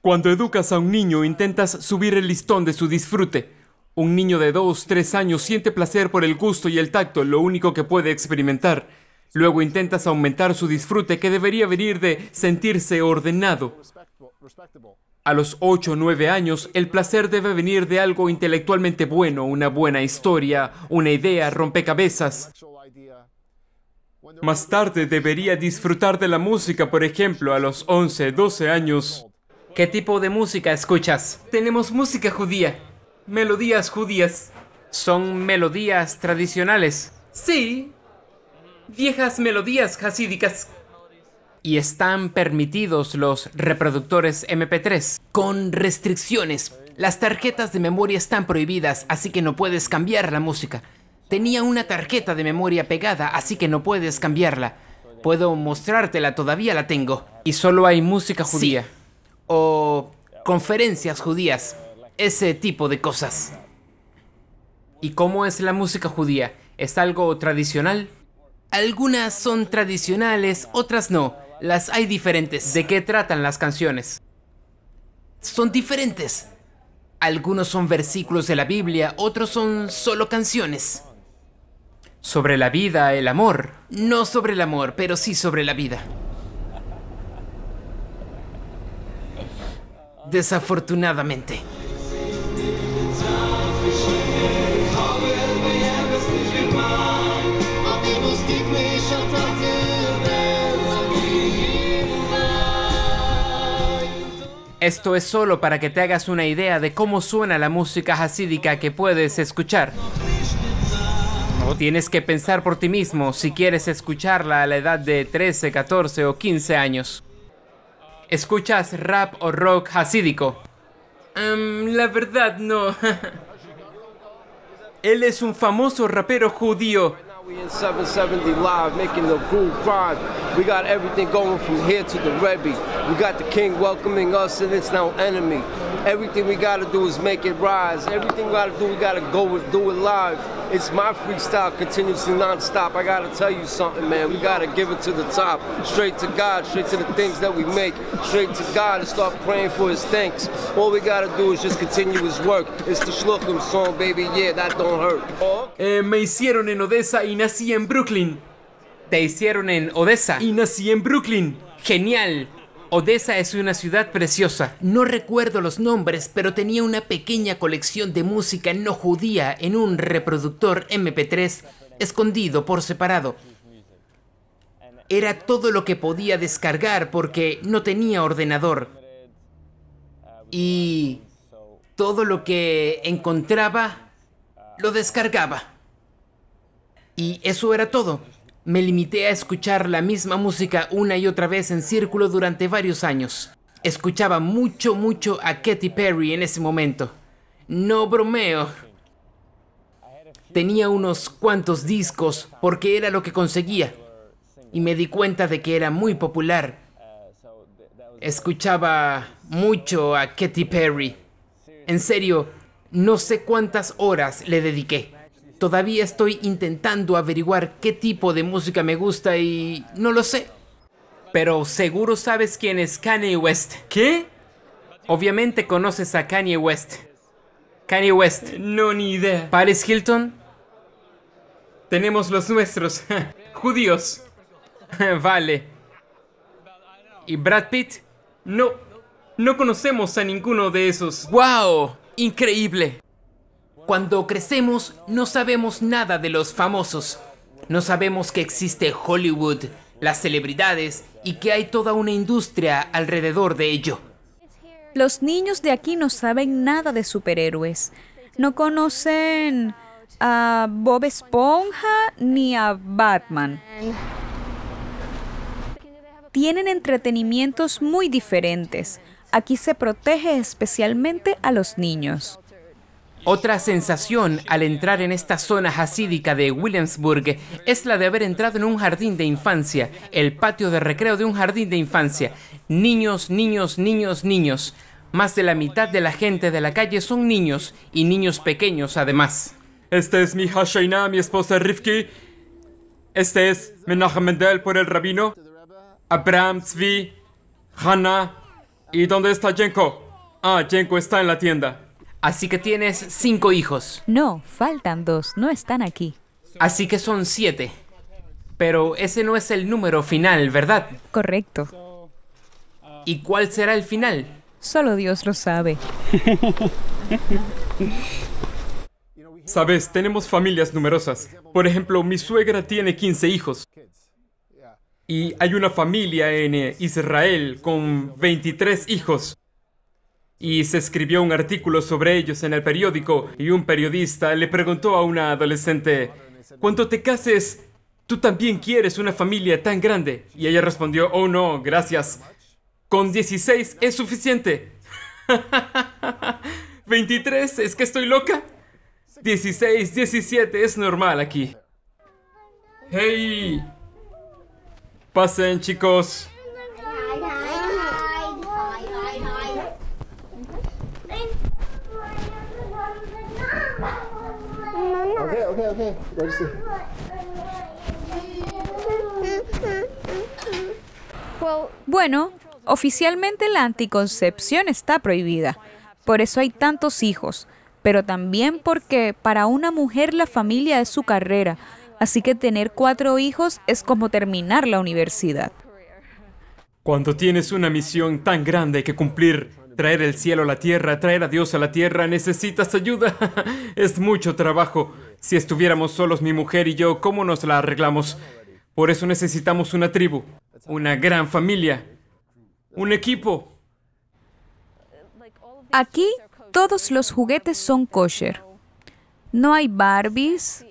[SPEAKER 1] Cuando educas a un niño intentas subir el listón de su disfrute. Un niño de 2, 3 años siente placer por el gusto y el tacto, lo único que puede experimentar. Luego intentas aumentar su disfrute que debería venir de sentirse ordenado. A los 8 o 9 años, el placer debe venir de algo intelectualmente bueno, una buena historia, una idea, rompecabezas. Más tarde debería disfrutar de la música, por ejemplo, a los 11, 12 años. ¿Qué tipo de música escuchas? Tenemos música judía. Melodías judías. ¿Son melodías tradicionales? Sí. Viejas melodías hasídicas y están permitidos los reproductores MP3 con restricciones. Las tarjetas de memoria están prohibidas, así que no puedes cambiar la música. Tenía una tarjeta de memoria pegada, así que no puedes cambiarla. Puedo mostrártela, todavía la tengo. Y solo hay música judía. O conferencias judías. Ese tipo de cosas. ¿Y cómo es la música judía? ¿Es algo tradicional? Algunas son tradicionales, otras no. Las hay diferentes. ¿De qué tratan las canciones? Son diferentes. Algunos son versículos de la Biblia, otros son solo canciones. Sobre la vida, el amor. No sobre el amor, pero sí sobre la vida. Desafortunadamente. Esto es solo para que te hagas una idea de cómo suena la música hasídica que puedes escuchar. No tienes que pensar por ti mismo si quieres escucharla a la edad de 13, 14 o 15 años. ¿Escuchas rap o rock hasídico? Em, la verdad no. [laughs] Él es un famoso rapero judío We in 770 Live making the groove grind. We got everything going from here to the Rebbe. We got the king welcoming us and it's
[SPEAKER 2] now enemy. Everything we gotta do is make it rise. Everything we gotta do, we gotta go with, do it live. It's my freestyle continuously nonstop. I gotta tell you something, man. We gotta give it to the top, straight to God, straight to the things that we make, straight to God and start praying for
[SPEAKER 1] His thanks. All we gotta do is just continue His work. It's the Shluchim song, baby. Yeah, that don't hurt. Eh, me hicieron en Odessa y nací en Brooklyn. Te hicieron en Odessa y nací en Brooklyn. Genial. Odessa es una ciudad preciosa. No recuerdo los nombres, pero tenía una pequeña colección de música no judía en un reproductor MP3 escondido por separado. Era todo lo que podía descargar porque no tenía ordenador. Y todo lo que encontraba lo descargaba. Y eso era todo. Me limité a escuchar la misma música una y otra vez en círculo durante varios años. Escuchaba mucho, mucho a Katy Perry en ese momento. No bromeo. Tenía unos cuantos discos porque era lo que conseguía. Y me di cuenta de que era muy popular. Escuchaba mucho a Katy Perry. En serio, no sé cuántas horas le dediqué. Todavía estoy intentando averiguar qué tipo de música me gusta y no lo sé. Pero seguro sabes quién es Kanye West. ¿Qué? Obviamente conoces a Kanye West. Kanye West. No, ni idea. Paris Hilton. Tenemos los nuestros. [laughs] Judíos. [laughs] vale. ¿Y Brad Pitt? No. No conocemos a ninguno de esos. ¡Wow! Increíble. Cuando crecemos no sabemos nada de los famosos. No sabemos que existe Hollywood, las celebridades y que hay toda una industria alrededor de ello.
[SPEAKER 2] Los niños de aquí no saben nada de superhéroes. No conocen a Bob Esponja ni a Batman. Tienen entretenimientos muy diferentes. Aquí se protege especialmente a los niños.
[SPEAKER 1] Otra sensación al entrar en esta zona hasídica de Williamsburg es la de haber entrado en un jardín de infancia, el patio de recreo de un jardín de infancia. Niños, niños, niños, niños. Más de la mitad de la gente de la calle son niños y niños pequeños además. Este es mi hija mi esposa Rivki. Este es Menachem Mendel por el rabino. Abraham Zvi, Hannah. ¿Y dónde está Jenko? Ah, Jenko está en la tienda. Así que tienes cinco hijos.
[SPEAKER 2] No, faltan dos, no están aquí.
[SPEAKER 1] Así que son siete. Pero ese no es el número final, ¿verdad?
[SPEAKER 2] Correcto.
[SPEAKER 1] ¿Y cuál será el final? Solo
[SPEAKER 2] Dios lo sabe. [laughs]
[SPEAKER 1] Sabes, tenemos familias numerosas. Por ejemplo, mi suegra tiene 15 hijos. Y hay una familia en Israel con 23 hijos. Y se escribió un artículo sobre ellos en el periódico y un periodista le preguntó a una adolescente, cuando te cases, ¿tú también quieres una familia tan grande? Y ella respondió, oh no, gracias. Con 16 es suficiente. 23, [laughs] ¿es que estoy loca? 16, 17, es normal aquí. ¡Hey! Pasen chicos.
[SPEAKER 2] Bueno, oficialmente la anticoncepción está prohibida, por eso hay tantos hijos, pero también porque para una mujer la familia es su carrera, así que tener cuatro hijos es como terminar la universidad.
[SPEAKER 1] Cuando tienes una misión tan grande que cumplir, traer el cielo a la tierra, traer a Dios a la tierra, necesitas ayuda. [laughs] es mucho trabajo. Si estuviéramos solos mi mujer y yo, ¿cómo nos la arreglamos? Por eso necesitamos una tribu, una gran familia, un equipo.
[SPEAKER 2] Aquí todos los juguetes son kosher. No hay Barbies,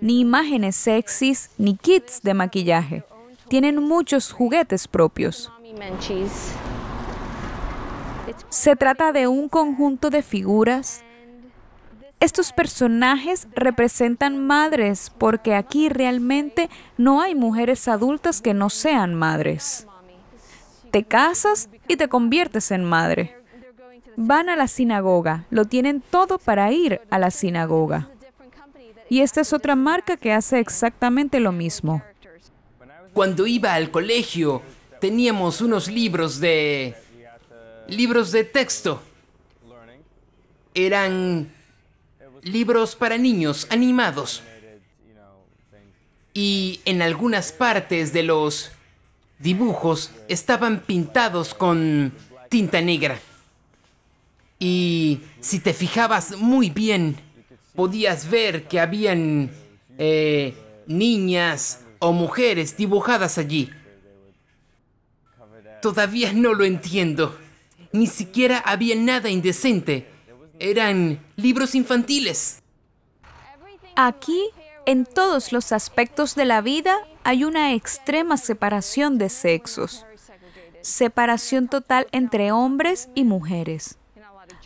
[SPEAKER 2] ni imágenes sexys, ni kits de maquillaje. Tienen muchos juguetes propios. Se trata de un conjunto de figuras, estos personajes representan madres porque aquí realmente no hay mujeres adultas que no sean madres. Te casas y te conviertes en madre. Van a la sinagoga, lo tienen todo para ir a la sinagoga. Y esta es otra marca que hace exactamente lo mismo.
[SPEAKER 1] Cuando iba al colegio, teníamos unos libros de... libros de texto. Eran libros para niños animados. Y en algunas partes de los dibujos estaban pintados con tinta negra. Y si te fijabas muy bien, podías ver que habían eh, niñas o mujeres dibujadas allí. Todavía no lo entiendo. Ni siquiera había nada indecente eran libros infantiles.
[SPEAKER 2] Aquí, en todos los aspectos de la vida, hay una extrema separación de sexos. Separación total entre hombres y mujeres.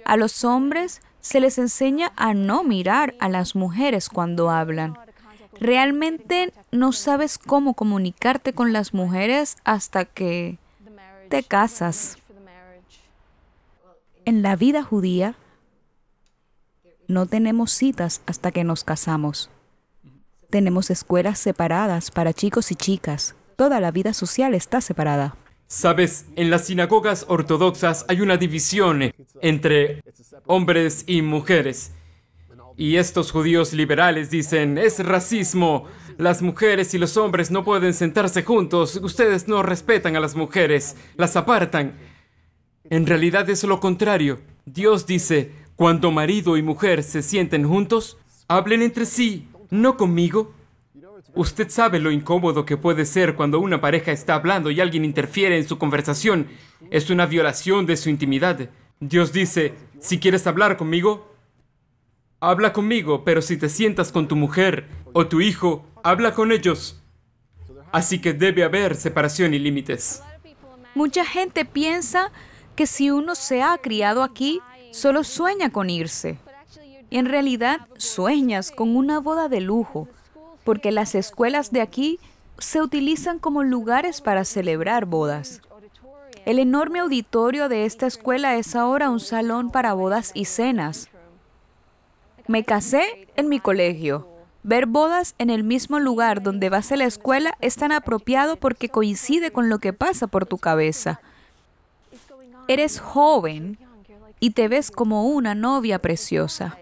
[SPEAKER 2] A los hombres se les enseña a no mirar a las mujeres cuando hablan. Realmente no sabes cómo comunicarte con las mujeres hasta que te casas. En la vida judía, no tenemos citas hasta que nos casamos. Tenemos escuelas separadas para chicos y chicas. Toda la vida social está separada.
[SPEAKER 1] Sabes, en las sinagogas ortodoxas hay una división entre hombres y mujeres. Y estos judíos liberales dicen, es racismo. Las mujeres y los hombres no pueden sentarse juntos. Ustedes no respetan a las mujeres, las apartan. En realidad es lo contrario. Dios dice, cuando marido y mujer se sienten juntos, hablen entre sí, no conmigo. Usted sabe lo incómodo que puede ser cuando una pareja está hablando y alguien interfiere en su conversación. Es una violación de su intimidad. Dios dice, si quieres hablar conmigo, habla conmigo, pero si te sientas con tu mujer o tu hijo, habla con ellos. Así que debe haber separación y límites.
[SPEAKER 2] Mucha gente piensa que si uno se ha criado aquí, solo sueña con irse. En realidad, sueñas con una boda de lujo, porque las escuelas de aquí se utilizan como lugares para celebrar bodas. El enorme auditorio de esta escuela es ahora un salón para bodas y cenas. Me casé en mi colegio. Ver bodas en el mismo lugar donde vas a la escuela es tan apropiado porque coincide con lo que pasa por tu cabeza. Eres joven y te ves como una novia preciosa.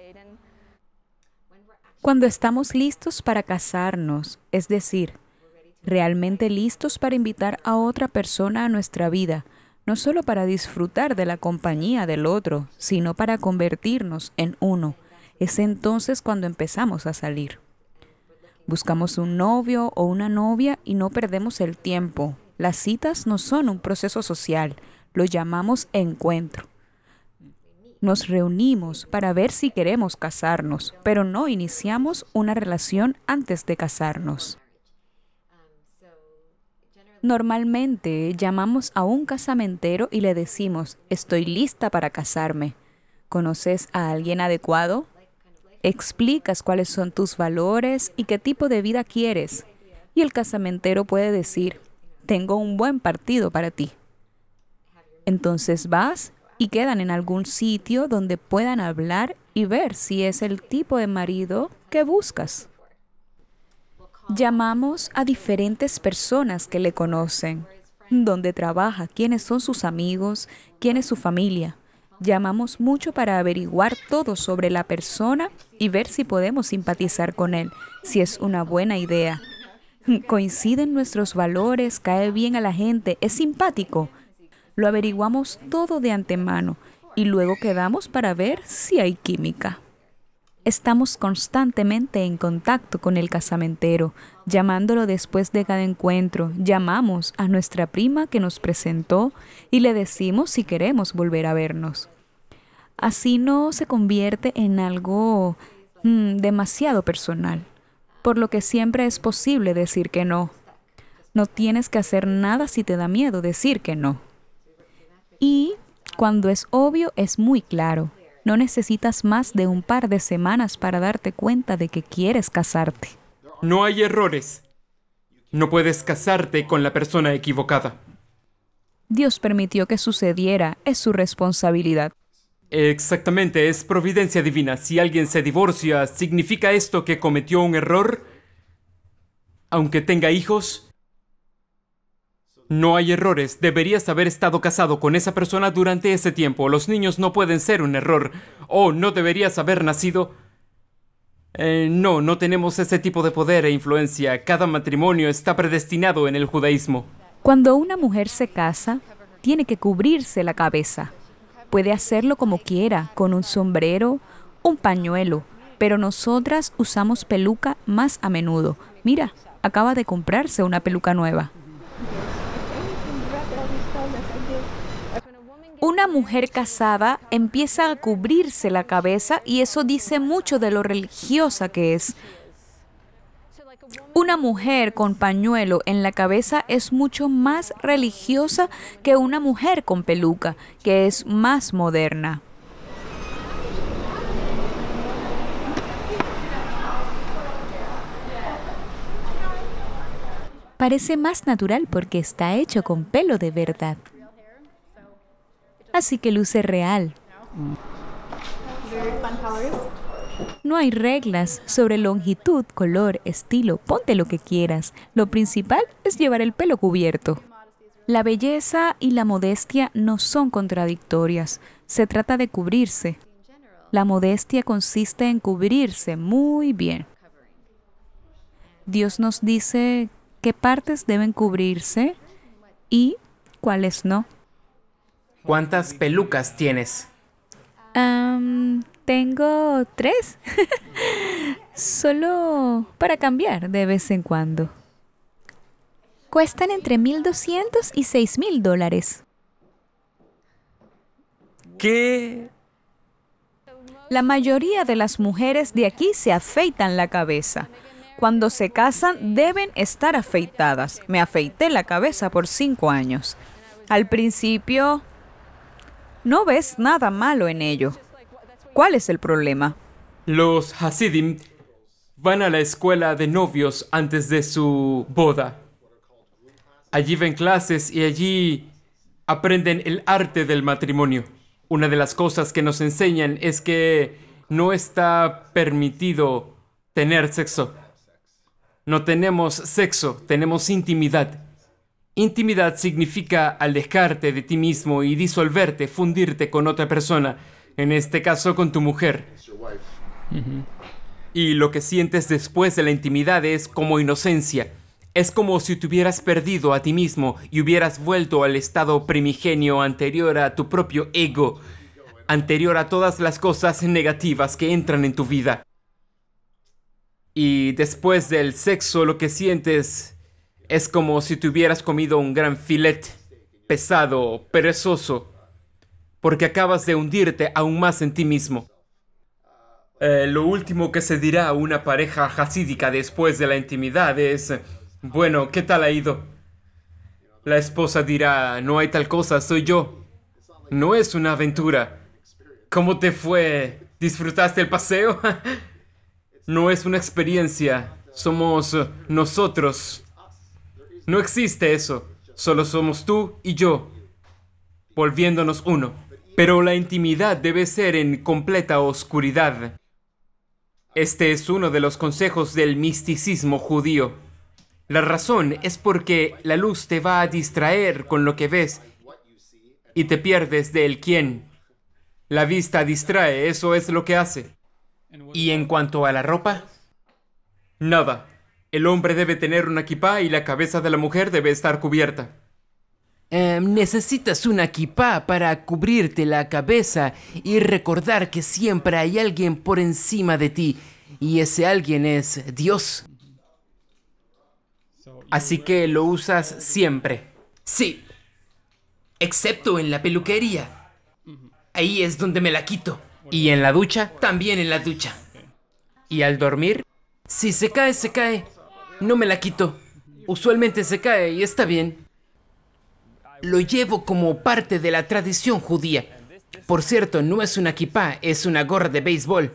[SPEAKER 2] Cuando estamos listos para casarnos, es decir, realmente listos para invitar a otra persona a nuestra vida, no solo para disfrutar de la compañía del otro, sino para convertirnos en uno, es entonces cuando empezamos a salir. Buscamos un novio o una novia y no perdemos el tiempo. Las citas no son un proceso social, lo llamamos encuentro. Nos reunimos para ver si queremos casarnos, pero no iniciamos una relación antes de casarnos. Normalmente llamamos a un casamentero y le decimos, estoy lista para casarme. ¿Conoces a alguien adecuado? Explicas cuáles son tus valores y qué tipo de vida quieres. Y el casamentero puede decir, tengo un buen partido para ti. Entonces vas y quedan en algún sitio donde puedan hablar y ver si es el tipo de marido que buscas. Llamamos a diferentes personas que le conocen, donde trabaja, quiénes son sus amigos, quién es su familia. Llamamos mucho para averiguar todo sobre la persona y ver si podemos simpatizar con él, si es una buena idea. Coinciden nuestros valores, cae bien a la gente, es simpático lo averiguamos todo de antemano y luego quedamos para ver si hay química. Estamos constantemente en contacto con el casamentero, llamándolo después de cada encuentro, llamamos a nuestra prima que nos presentó y le decimos si queremos volver a vernos. Así no se convierte en algo mm, demasiado personal, por lo que siempre es posible decir que no. No tienes que hacer nada si te da miedo decir que no. Y cuando es obvio, es muy claro. No necesitas más de un par de semanas para darte cuenta de que quieres casarte.
[SPEAKER 1] No hay errores. No puedes casarte con la persona equivocada.
[SPEAKER 2] Dios permitió que sucediera, es su responsabilidad.
[SPEAKER 1] Exactamente, es providencia divina. Si alguien se divorcia, ¿significa esto que cometió un error? Aunque tenga hijos, no hay errores. Deberías haber estado casado con esa persona durante ese tiempo. Los niños no pueden ser un error. O oh, no deberías haber nacido. Eh, no, no tenemos ese tipo de poder e influencia. Cada matrimonio está predestinado en el judaísmo.
[SPEAKER 2] Cuando una mujer se casa, tiene que cubrirse la cabeza. Puede hacerlo como quiera, con un sombrero, un pañuelo, pero nosotras usamos peluca más a menudo. Mira, acaba de comprarse una peluca nueva. una mujer casada empieza a cubrirse la cabeza y eso dice mucho de lo religiosa que es. Una mujer con pañuelo en la cabeza es mucho más religiosa que una mujer con peluca, que es más moderna. Parece más natural porque está hecho con pelo de verdad así que luce real. No hay reglas sobre longitud, color, estilo, ponte lo que quieras. Lo principal es llevar el pelo cubierto. La belleza y la modestia no son contradictorias, se trata de cubrirse. La modestia consiste en cubrirse muy bien. Dios nos dice qué partes deben cubrirse y cuáles no.
[SPEAKER 1] ¿Cuántas pelucas tienes?
[SPEAKER 2] tengo tres. [laughs] Solo para cambiar de vez en cuando. Cuestan entre 1.200 y 6.000 dólares.
[SPEAKER 1] ¿Qué?
[SPEAKER 2] La mayoría de las mujeres de aquí se afeitan la cabeza. Cuando se casan deben estar afeitadas. Me afeité la cabeza por cinco años. Al principio no ves nada malo en ello. ¿Cuál es el problema?
[SPEAKER 1] Los Hasidim van a la escuela de novios antes de su boda. Allí ven clases y allí aprenden el arte del matrimonio. Una de las cosas que nos enseñan es que no está permitido tener sexo. No tenemos sexo, tenemos intimidad. Intimidad significa alejarte de ti mismo y disolverte, fundirte con otra persona, en este caso con tu mujer. Y lo que sientes después de la intimidad es como inocencia. Es como si te hubieras perdido a ti mismo y hubieras vuelto al estado primigenio anterior a tu propio ego, anterior a todas las cosas negativas que entran en tu vida. Y después del sexo lo que sientes es como si te hubieras comido un gran filete, pesado, perezoso, porque acabas de hundirte aún más en ti mismo. Eh, lo último que se dirá a una pareja jasídica después de la intimidad es, bueno, ¿qué tal ha ido? La esposa dirá, no hay tal cosa, soy yo. No es una aventura. ¿Cómo te fue? ¿Disfrutaste el paseo? [laughs] no es una experiencia, somos nosotros. No existe eso. Solo somos tú y yo, volviéndonos uno. Pero la intimidad debe ser en completa oscuridad. Este es uno de los consejos del misticismo judío. La razón es porque la luz te va a distraer con lo que ves y te pierdes del quién. La vista distrae, eso es lo que hace. ¿Y en cuanto a la ropa? Nada. El hombre debe tener una kipá y la cabeza de la mujer debe estar cubierta. Em, necesitas una kipá para cubrirte la cabeza y recordar que siempre hay alguien por encima de ti, y ese alguien es Dios. Así que lo usas siempre. Sí, excepto en la peluquería. Ahí es donde me la quito. ¿Y en la ducha? También en la ducha. ¿Y al dormir? Si se cae, se cae. No me la quito. Usualmente se cae y está bien. Lo llevo como parte de la tradición judía. Por cierto, no es una kipá, es una gorra de béisbol.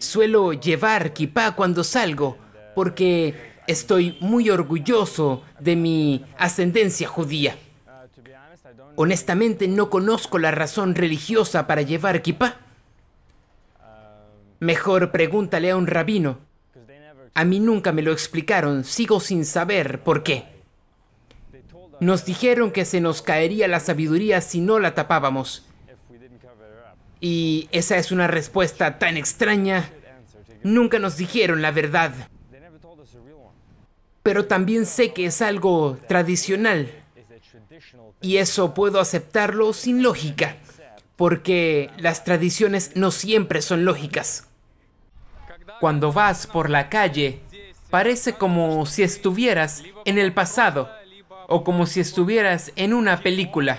[SPEAKER 1] Suelo llevar kipá cuando salgo, porque estoy muy orgulloso de mi ascendencia judía. Honestamente, no conozco la razón religiosa para llevar kipá. Mejor pregúntale a un rabino. A mí nunca me lo explicaron, sigo sin saber por qué. Nos dijeron que se nos caería la sabiduría si no la tapábamos. Y esa es una respuesta tan extraña. Nunca nos dijeron la verdad. Pero también sé que es algo tradicional. Y eso puedo aceptarlo sin lógica, porque las tradiciones no siempre son lógicas. Cuando vas por la calle, parece como si estuvieras en el pasado o como si estuvieras en una película.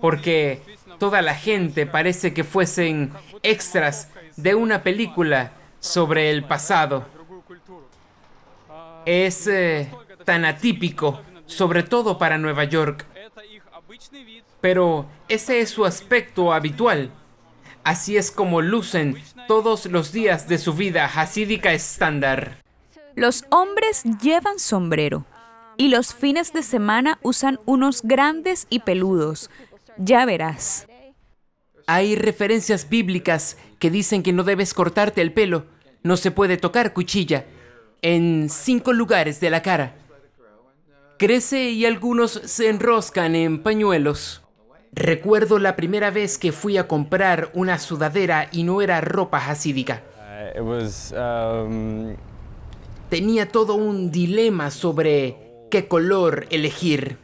[SPEAKER 1] Porque toda la gente parece que fuesen extras de una película sobre el pasado. Es eh, tan atípico, sobre todo para Nueva York. Pero ese es su aspecto habitual. Así es como lucen todos los días de su vida hasídica estándar. Los hombres llevan sombrero y los fines de
[SPEAKER 2] semana usan unos grandes y peludos. Ya verás.
[SPEAKER 1] Hay referencias bíblicas que dicen que no debes cortarte el pelo, no se puede tocar cuchilla, en cinco lugares de la cara. Crece y algunos se enroscan en pañuelos. Recuerdo la primera vez que fui a comprar una sudadera y no era ropa hasídica. Uh, um, Tenía todo un dilema sobre qué color elegir,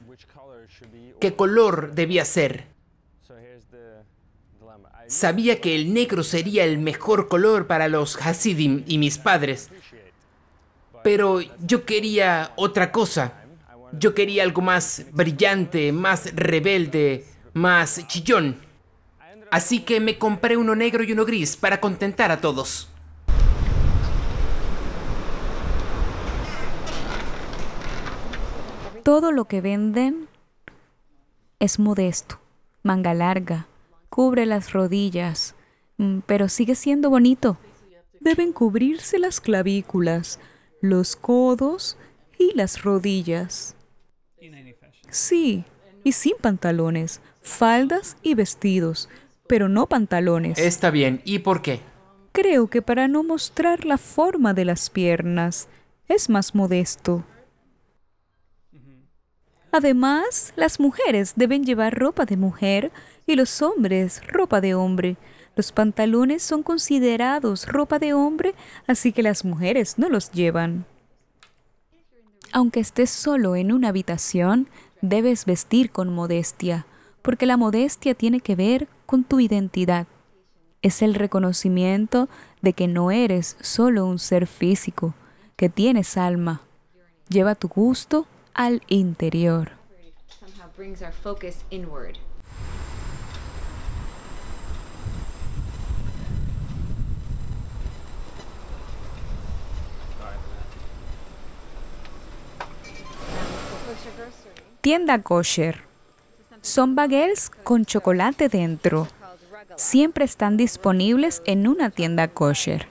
[SPEAKER 1] qué color debía ser. Sabía que el negro sería el mejor color para los Hasidim y mis padres, pero yo quería otra cosa. Yo quería algo más brillante, más rebelde, más chillón. Así que me compré uno negro y uno gris para contentar a todos.
[SPEAKER 2] Todo lo que venden es modesto, manga larga, cubre las rodillas, mm, pero sigue siendo bonito. Deben cubrirse las clavículas, los codos y las rodillas. Sí, y sin pantalones, faldas y vestidos, pero no pantalones. Está
[SPEAKER 1] bien, ¿y por qué?
[SPEAKER 2] Creo que para no mostrar la forma de las piernas, es más modesto. Además, las mujeres deben llevar ropa de mujer y los hombres ropa de hombre. Los pantalones son considerados ropa de hombre, así que las mujeres no los llevan. Aunque estés solo en una habitación, debes vestir con modestia porque la modestia tiene que ver con tu identidad. Es el reconocimiento de que no eres solo un ser físico, que tienes alma. Lleva tu gusto al interior. Tienda kosher. Son bagels con chocolate dentro. Siempre están disponibles en una tienda kosher.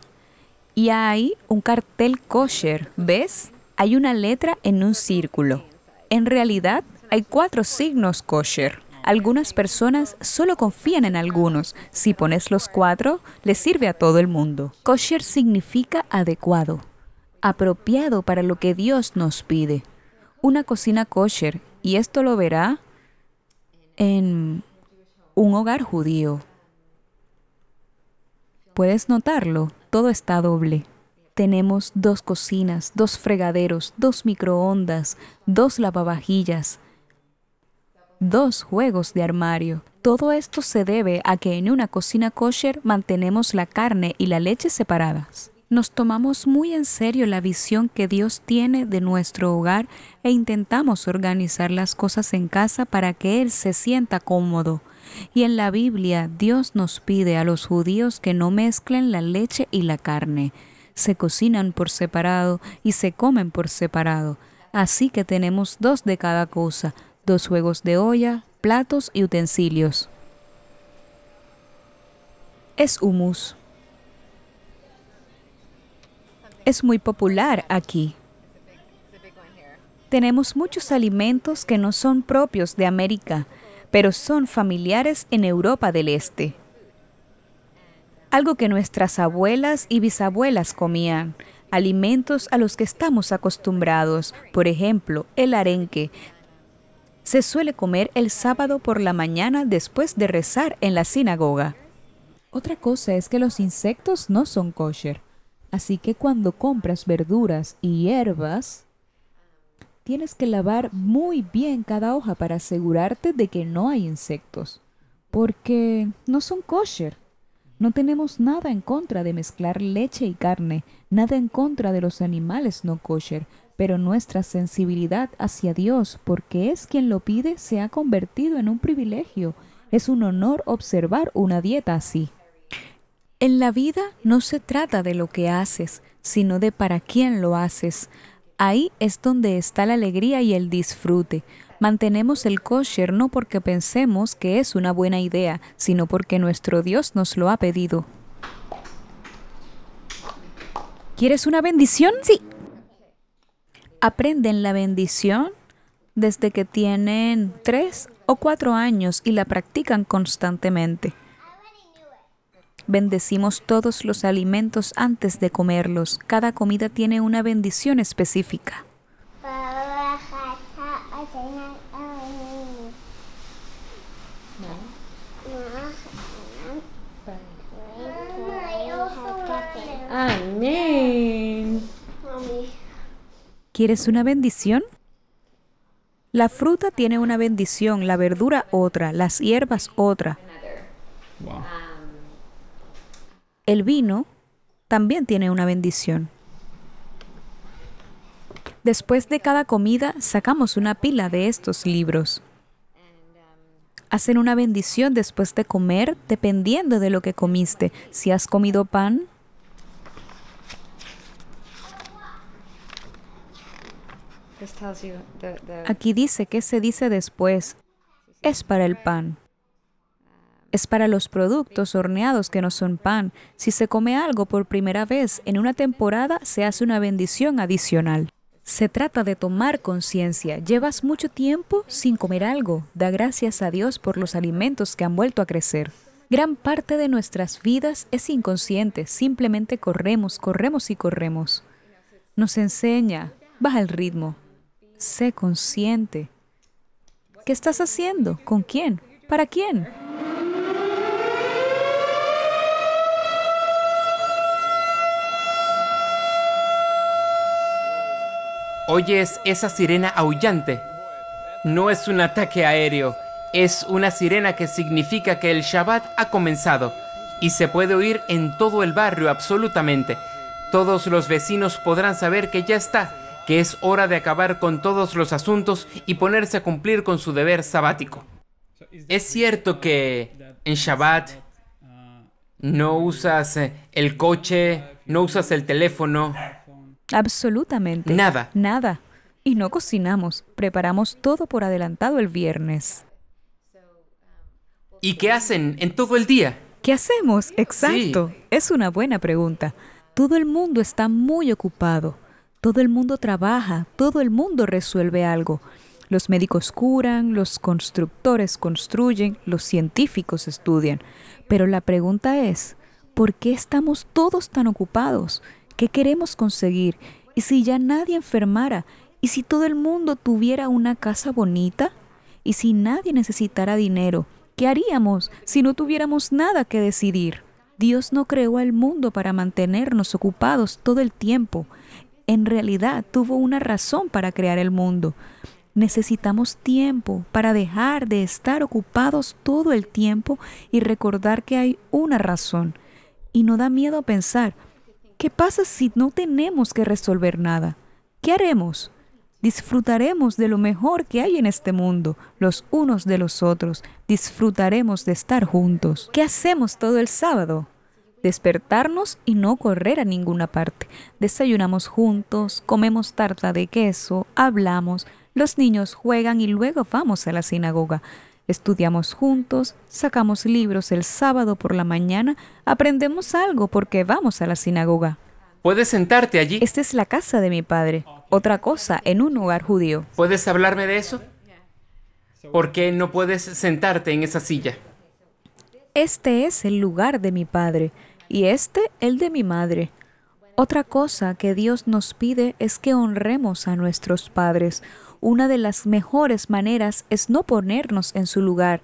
[SPEAKER 2] Y hay un cartel kosher, ¿ves? Hay una letra en un círculo. En realidad, hay cuatro signos kosher. Algunas personas solo confían en algunos. Si pones los cuatro, les sirve a todo el mundo. Kosher significa adecuado, apropiado para lo que Dios nos pide. Una cocina kosher, y esto lo verá en un hogar judío. Puedes notarlo, todo está doble. Tenemos dos cocinas, dos fregaderos, dos microondas, dos lavavajillas, dos juegos de armario. Todo esto se debe a que en una cocina kosher mantenemos la carne y la leche separadas nos tomamos muy en serio la visión que Dios tiene de nuestro hogar e intentamos organizar las cosas en casa para que Él se sienta cómodo. Y en la Biblia Dios nos pide a los judíos que no mezclen la leche y la carne. Se cocinan por separado y se comen por separado. Así que tenemos dos de cada cosa, dos juegos de olla, platos y utensilios. Es humus es muy popular aquí. Tenemos muchos alimentos que no son propios de América, pero son familiares en Europa del Este. Algo que nuestras abuelas y bisabuelas comían, alimentos a los que estamos acostumbrados, por ejemplo, el arenque. Se suele comer el sábado por la mañana después de rezar en la sinagoga. Otra cosa es que los insectos no son kosher. Así que cuando compras verduras y hierbas, tienes que lavar muy bien cada hoja para asegurarte de que no hay insectos, porque no son kosher. No tenemos nada en contra de mezclar leche y carne, nada en contra de los animales no kosher, pero nuestra sensibilidad hacia Dios, porque es quien lo pide, se ha convertido en un privilegio. Es un honor observar una dieta así. En la vida no se trata de lo que haces, sino de para quién lo haces. Ahí es donde está la alegría y el disfrute. Mantenemos el kosher no porque pensemos que es una buena idea, sino porque nuestro Dios nos lo ha pedido. ¿Quieres una bendición? Sí. Aprenden la bendición desde que tienen tres o cuatro años y la practican constantemente. Bendecimos todos los alimentos antes de comerlos. Cada comida tiene una bendición específica. Amén. ¿Quieres una bendición? La fruta tiene una bendición, la verdura otra, las hierbas otra el vino también tiene una bendición. Después de cada comida sacamos una pila de estos libros. Hacen una bendición después de comer dependiendo de lo que comiste. Si has comido pan, aquí dice qué se dice después. Es para el pan es para los productos horneados que no son pan. Si se come algo por primera vez en una temporada, se hace una bendición adicional. Se trata de tomar conciencia. Llevas mucho tiempo sin comer algo. Da gracias a Dios por los alimentos que han vuelto a crecer. Gran parte de nuestras vidas es inconsciente. Simplemente corremos, corremos y corremos. Nos enseña, baja el ritmo. Sé consciente. ¿Qué estás haciendo? ¿Con quién? ¿Para quién?
[SPEAKER 1] Oyes esa sirena aullante. No es un ataque aéreo, es una sirena que significa que el Shabbat ha comenzado y se puede oír en todo el barrio absolutamente. Todos los vecinos podrán saber que ya está, que es hora de acabar con todos los asuntos y ponerse a cumplir con su deber sabático. Es cierto que en Shabbat no usas eh, el coche, no usas el teléfono,
[SPEAKER 2] Absolutamente. Nada. Nada. Y no cocinamos, preparamos todo por adelantado el viernes.
[SPEAKER 1] ¿Y qué hacen en todo el día?
[SPEAKER 2] ¿Qué hacemos? Exacto. Es una buena pregunta. Todo el mundo está muy ocupado. Todo el mundo trabaja, todo el mundo resuelve algo. Los médicos curan, los constructores construyen, los científicos estudian. Pero la pregunta es, ¿por qué estamos todos tan ocupados? ¿Qué queremos conseguir? ¿Y si ya nadie enfermara? ¿Y si todo el mundo tuviera una casa bonita? ¿Y si nadie necesitara dinero? ¿Qué haríamos si no tuviéramos nada que decidir? Dios no creó al mundo para mantenernos ocupados todo el tiempo. En realidad tuvo una razón para crear el mundo. Necesitamos tiempo para dejar de estar ocupados todo el tiempo y recordar que hay una razón. Y no da miedo pensar, ¿Qué pasa si no tenemos que resolver nada? ¿Qué haremos? Disfrutaremos de lo mejor que hay en este mundo, los unos de los otros. Disfrutaremos de estar juntos. ¿Qué hacemos todo el sábado? despertarnos y no correr a ninguna parte. Desayunamos juntos, comemos tarta de queso, hablamos, los niños juegan y luego vamos a la sinagoga. Estudiamos juntos, sacamos libros el sábado por la mañana, aprendemos algo porque vamos a la sinagoga.
[SPEAKER 1] ¿Puedes sentarte allí?
[SPEAKER 2] Esta es la casa de mi padre. Otra cosa, en un hogar judío.
[SPEAKER 1] ¿Puedes hablarme de eso? ¿Por qué no puedes sentarte en esa silla?
[SPEAKER 2] Este es el lugar de mi padre y este el de mi madre. Otra cosa que Dios nos pide es que honremos a nuestros padres una de las mejores maneras es no ponernos en su lugar.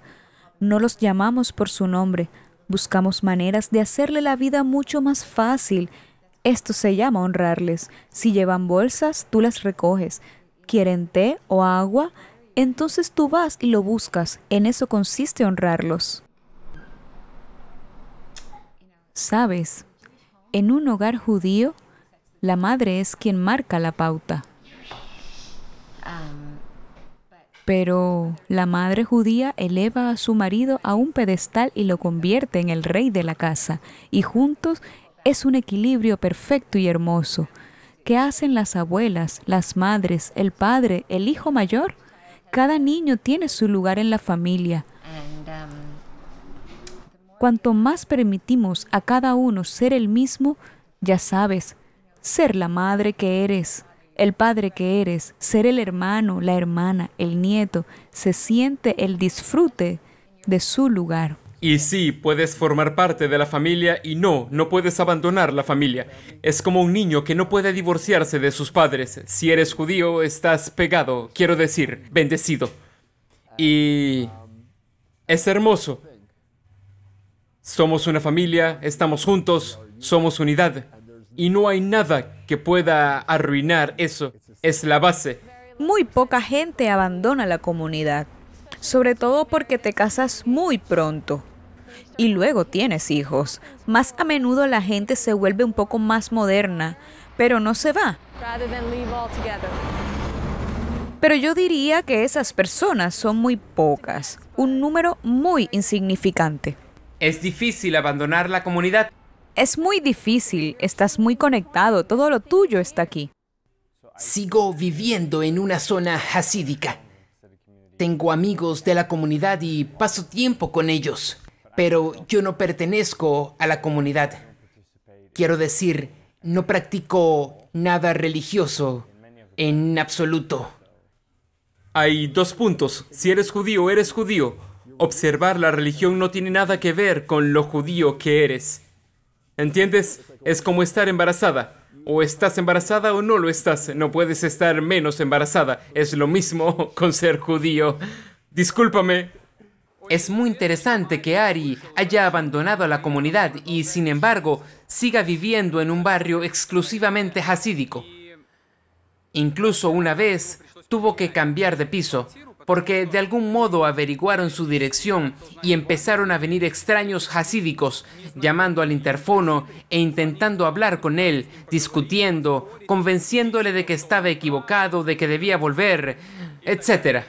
[SPEAKER 2] No los llamamos por su nombre, buscamos maneras de hacerle la vida mucho más fácil. Esto se llama honrarles. Si llevan bolsas, tú las recoges. ¿Quieren té o agua? Entonces tú vas y lo buscas. En eso consiste honrarlos. Sabes, en un hogar judío, la madre es quien marca la pauta. Um, Pero la madre judía eleva a su marido a un pedestal y lo convierte en el rey de la casa, y juntos es un equilibrio perfecto y hermoso. ¿Qué hacen las abuelas, las madres, el padre, el hijo mayor? Cada niño tiene su lugar en la familia. Um, Cuanto más permitimos a cada uno ser el mismo, ya sabes, ser la madre que eres el padre que eres, ser el hermano, la hermana, el nieto, se siente el disfrute de su lugar.
[SPEAKER 1] Y sí, puedes formar parte de la familia y no, no puedes abandonar la familia. Es como un niño que no puede divorciarse de sus padres. Si eres judío, estás pegado, quiero decir, bendecido. Y es hermoso. Somos una familia, estamos juntos, somos unidad y no hay nada que pueda arruinar eso. Es la base.
[SPEAKER 2] Muy poca gente abandona la comunidad, sobre todo porque te casas muy pronto y luego tienes hijos. Más a menudo la gente se vuelve un poco más moderna, pero no se va. Pero yo diría que esas personas son muy pocas, un número muy insignificante.
[SPEAKER 1] Es difícil abandonar la comunidad
[SPEAKER 2] es muy difícil, estás muy conectado, todo lo tuyo
[SPEAKER 1] está aquí. Sigo viviendo en una zona hasídica. Tengo amigos de la comunidad y paso tiempo con ellos, pero yo no pertenezco a la comunidad. Quiero decir, no practico nada religioso en absoluto. Hay dos puntos. Si eres judío, eres judío. Observar la religión no tiene nada que ver con lo judío que eres. ¿Entiendes? Es como estar embarazada. O estás embarazada o no lo estás. No puedes estar menos embarazada. Es lo mismo [laughs] con ser judío. Discúlpame. Es muy interesante que Ari haya abandonado a la comunidad y, sin embargo, siga viviendo en un barrio exclusivamente hasídico. Incluso una vez tuvo que cambiar de piso porque de algún modo averiguaron su dirección y empezaron a venir extraños hasídicos, llamando al interfono e intentando hablar con él, discutiendo, convenciéndole de que estaba equivocado, de que debía volver, etc.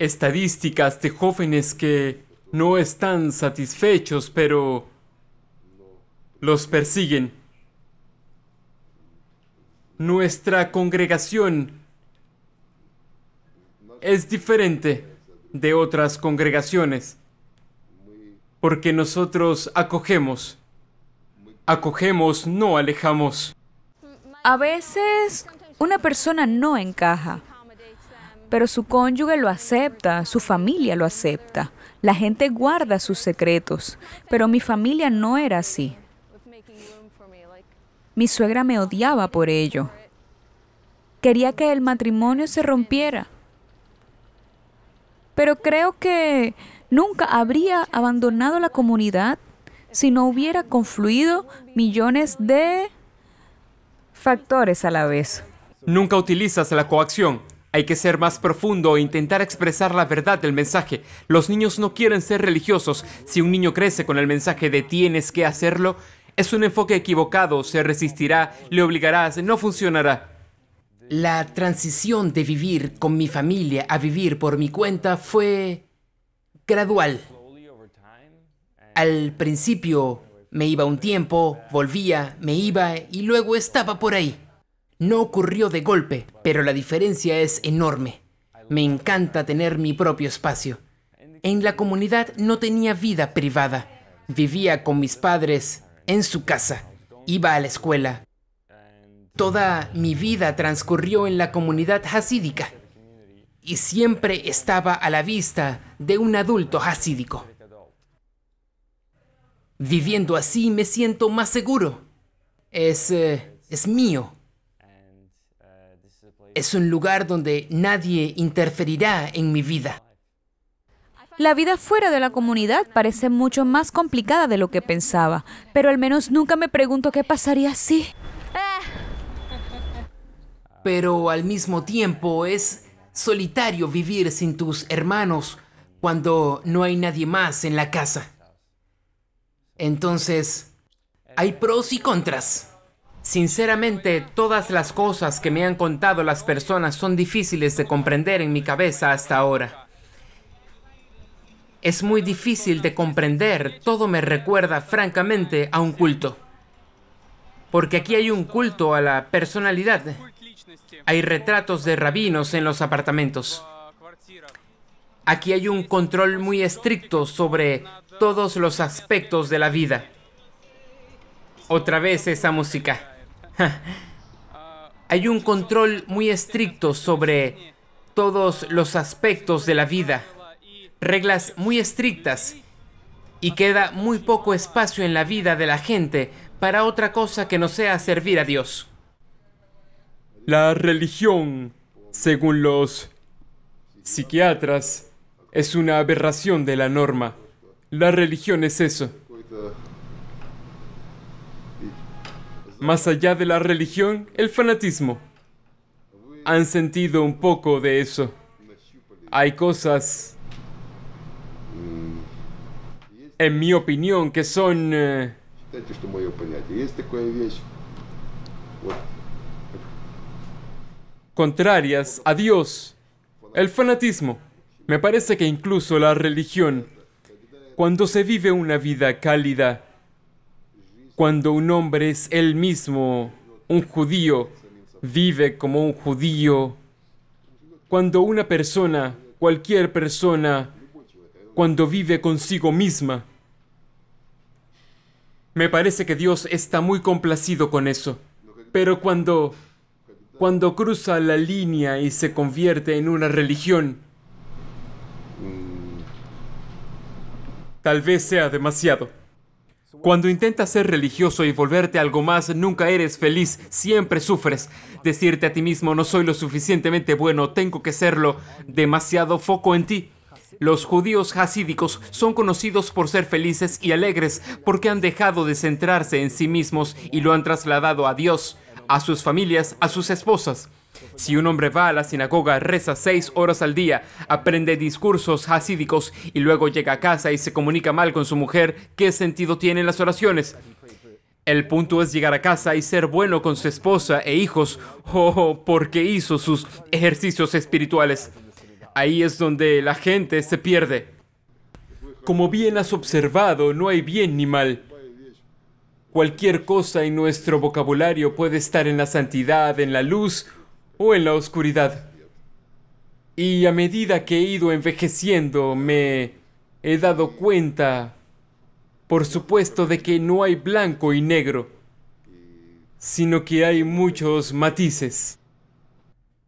[SPEAKER 1] Estadísticas de jóvenes que no están satisfechos, pero los persiguen. Nuestra congregación es diferente de otras congregaciones, porque nosotros acogemos, acogemos, no alejamos.
[SPEAKER 2] A veces una persona no encaja, pero su cónyuge lo acepta, su familia lo acepta, la gente guarda sus secretos, pero mi familia no era así. Mi suegra me odiaba por ello. Quería que el matrimonio se rompiera. Pero creo que nunca habría abandonado la comunidad si no hubiera confluido millones de factores a la
[SPEAKER 1] vez. Nunca utilizas la coacción. Hay que ser más profundo e intentar expresar la verdad del mensaje. Los niños no quieren ser religiosos. Si un niño crece con el mensaje de tienes que hacerlo, es un enfoque equivocado, se resistirá, le obligarás, no funcionará. La transición de vivir con mi familia a vivir por mi cuenta fue gradual. Al principio me iba un tiempo, volvía, me iba y luego estaba por ahí. No ocurrió de golpe, pero la diferencia es enorme. Me encanta tener mi propio espacio. En la comunidad no tenía vida privada. Vivía con mis padres en su casa. Iba a la escuela, Toda mi vida transcurrió en la comunidad hasídica y siempre estaba a la vista de un adulto hasídico. Viviendo así me siento más seguro. Es, eh, es mío. Es un lugar donde nadie interferirá en mi vida.
[SPEAKER 2] La vida fuera de la comunidad parece mucho más complicada de lo que pensaba, pero al menos nunca me pregunto qué pasaría si
[SPEAKER 1] pero al mismo tiempo es solitario vivir sin tus hermanos cuando no hay nadie más en la casa. Entonces, hay pros y contras. Sinceramente, todas las cosas que me han contado las personas son difíciles de comprender en mi cabeza hasta ahora. Es muy difícil de comprender, todo me recuerda francamente a un culto. Porque aquí hay un culto a la personalidad, hay retratos de rabinos en los apartamentos. Aquí hay un control muy estricto sobre todos los aspectos de la vida. Otra vez esa música. hay un control muy estricto sobre todos los aspectos de la vida. Reglas muy estrictas. Y queda muy poco espacio en la vida de la gente para otra cosa que no sea servir a Dios. La religión, según los psiquiatras, es una aberración de la norma. La religión es eso. Más allá de la religión, el fanatismo. Han sentido un poco de eso. Hay cosas, en mi opinión, que son... Eh, contrarias a Dios, el fanatismo. Me parece que incluso la religión, cuando se vive una vida cálida, cuando un hombre es él mismo un judío, vive como un judío, cuando una persona, cualquier persona, cuando vive consigo misma, me parece que Dios está muy complacido con eso. Pero cuando cuando cruza la línea y se convierte en una religión. Tal vez sea demasiado. Cuando intentas ser religioso y volverte algo más, nunca eres feliz, siempre sufres. Decirte a ti mismo, no soy lo suficientemente bueno, tengo que serlo, demasiado foco en ti. Los judíos hasídicos son conocidos por ser felices y alegres porque han dejado de centrarse en sí mismos y lo han trasladado a Dios a sus familias, a sus esposas. Si un hombre va a la sinagoga, reza seis horas al día, aprende discursos hasídicos y luego llega a casa y se comunica mal con su mujer, ¿qué sentido tienen las oraciones? El punto es llegar a casa y ser bueno con su esposa e hijos, oh, oh porque hizo sus ejercicios espirituales. Ahí es donde la gente se pierde. Como bien has observado, no hay bien ni mal. Cualquier cosa en nuestro vocabulario puede estar en la santidad, en la luz o en la oscuridad. Y a medida que he ido envejeciendo, me he dado cuenta, por supuesto, de que no hay blanco y negro, sino que hay muchos matices.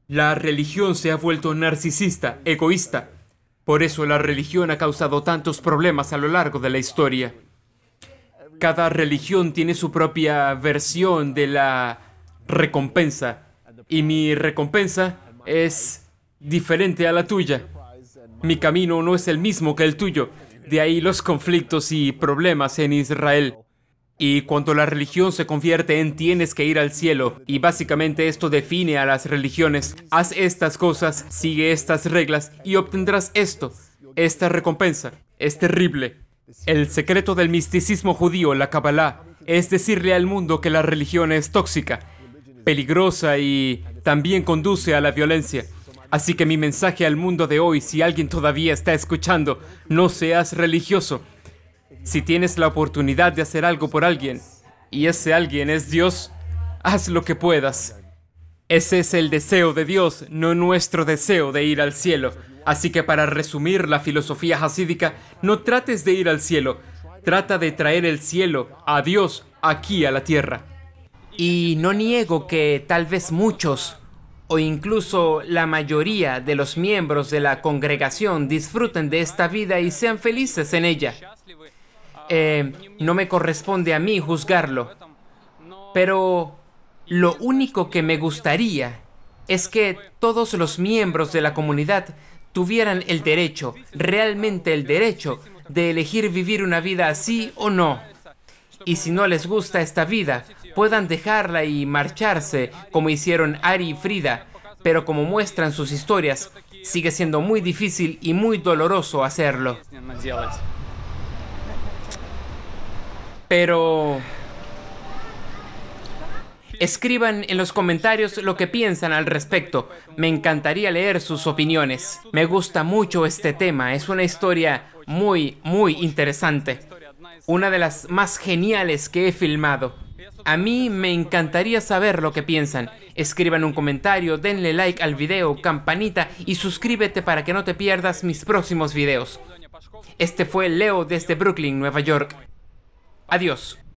[SPEAKER 1] La religión se ha vuelto narcisista, egoísta. Por eso la religión ha causado tantos problemas a lo largo de la historia cada religión tiene su propia versión de la recompensa. Y mi recompensa es diferente a la tuya. Mi camino no es el mismo que el tuyo. De ahí los conflictos y problemas en Israel. Y cuando la religión se convierte en tienes que ir al cielo, y básicamente esto define a las religiones, haz estas cosas, sigue estas reglas y obtendrás esto, esta recompensa. Es terrible. El secreto del misticismo judío, la Kabbalah, es decirle al mundo que la religión es tóxica, peligrosa y también conduce a la violencia. Así que mi mensaje al mundo de hoy, si alguien todavía está escuchando, no seas religioso. Si tienes la oportunidad de hacer algo por alguien, y ese alguien es Dios, haz lo que puedas. Ese es el deseo de Dios, no nuestro deseo de ir al cielo. Así que para resumir la filosofía hasídica, no trates de ir al cielo, trata de traer el cielo a Dios aquí a la tierra. Y no niego que tal vez muchos, o incluso la mayoría de los miembros de la congregación disfruten de esta vida y sean felices en ella. Eh, no me corresponde a mí juzgarlo, pero lo único que me gustaría es que todos los miembros de la comunidad tuvieran el derecho, realmente el derecho, de elegir vivir una vida así o no. Y si no les gusta esta vida, puedan dejarla y marcharse, como hicieron Ari y Frida, pero como muestran sus historias, sigue siendo muy difícil y muy doloroso hacerlo. Pero... Escriban en los comentarios lo que piensan al respecto. Me encantaría leer sus opiniones. Me gusta mucho este tema. Es una historia muy, muy interesante. Una de las más geniales que he filmado. A mí me encantaría saber lo que piensan. Escriban un comentario, denle like al video, campanita y suscríbete para que no te pierdas mis próximos videos. Este fue Leo desde Brooklyn, Nueva York. Adiós.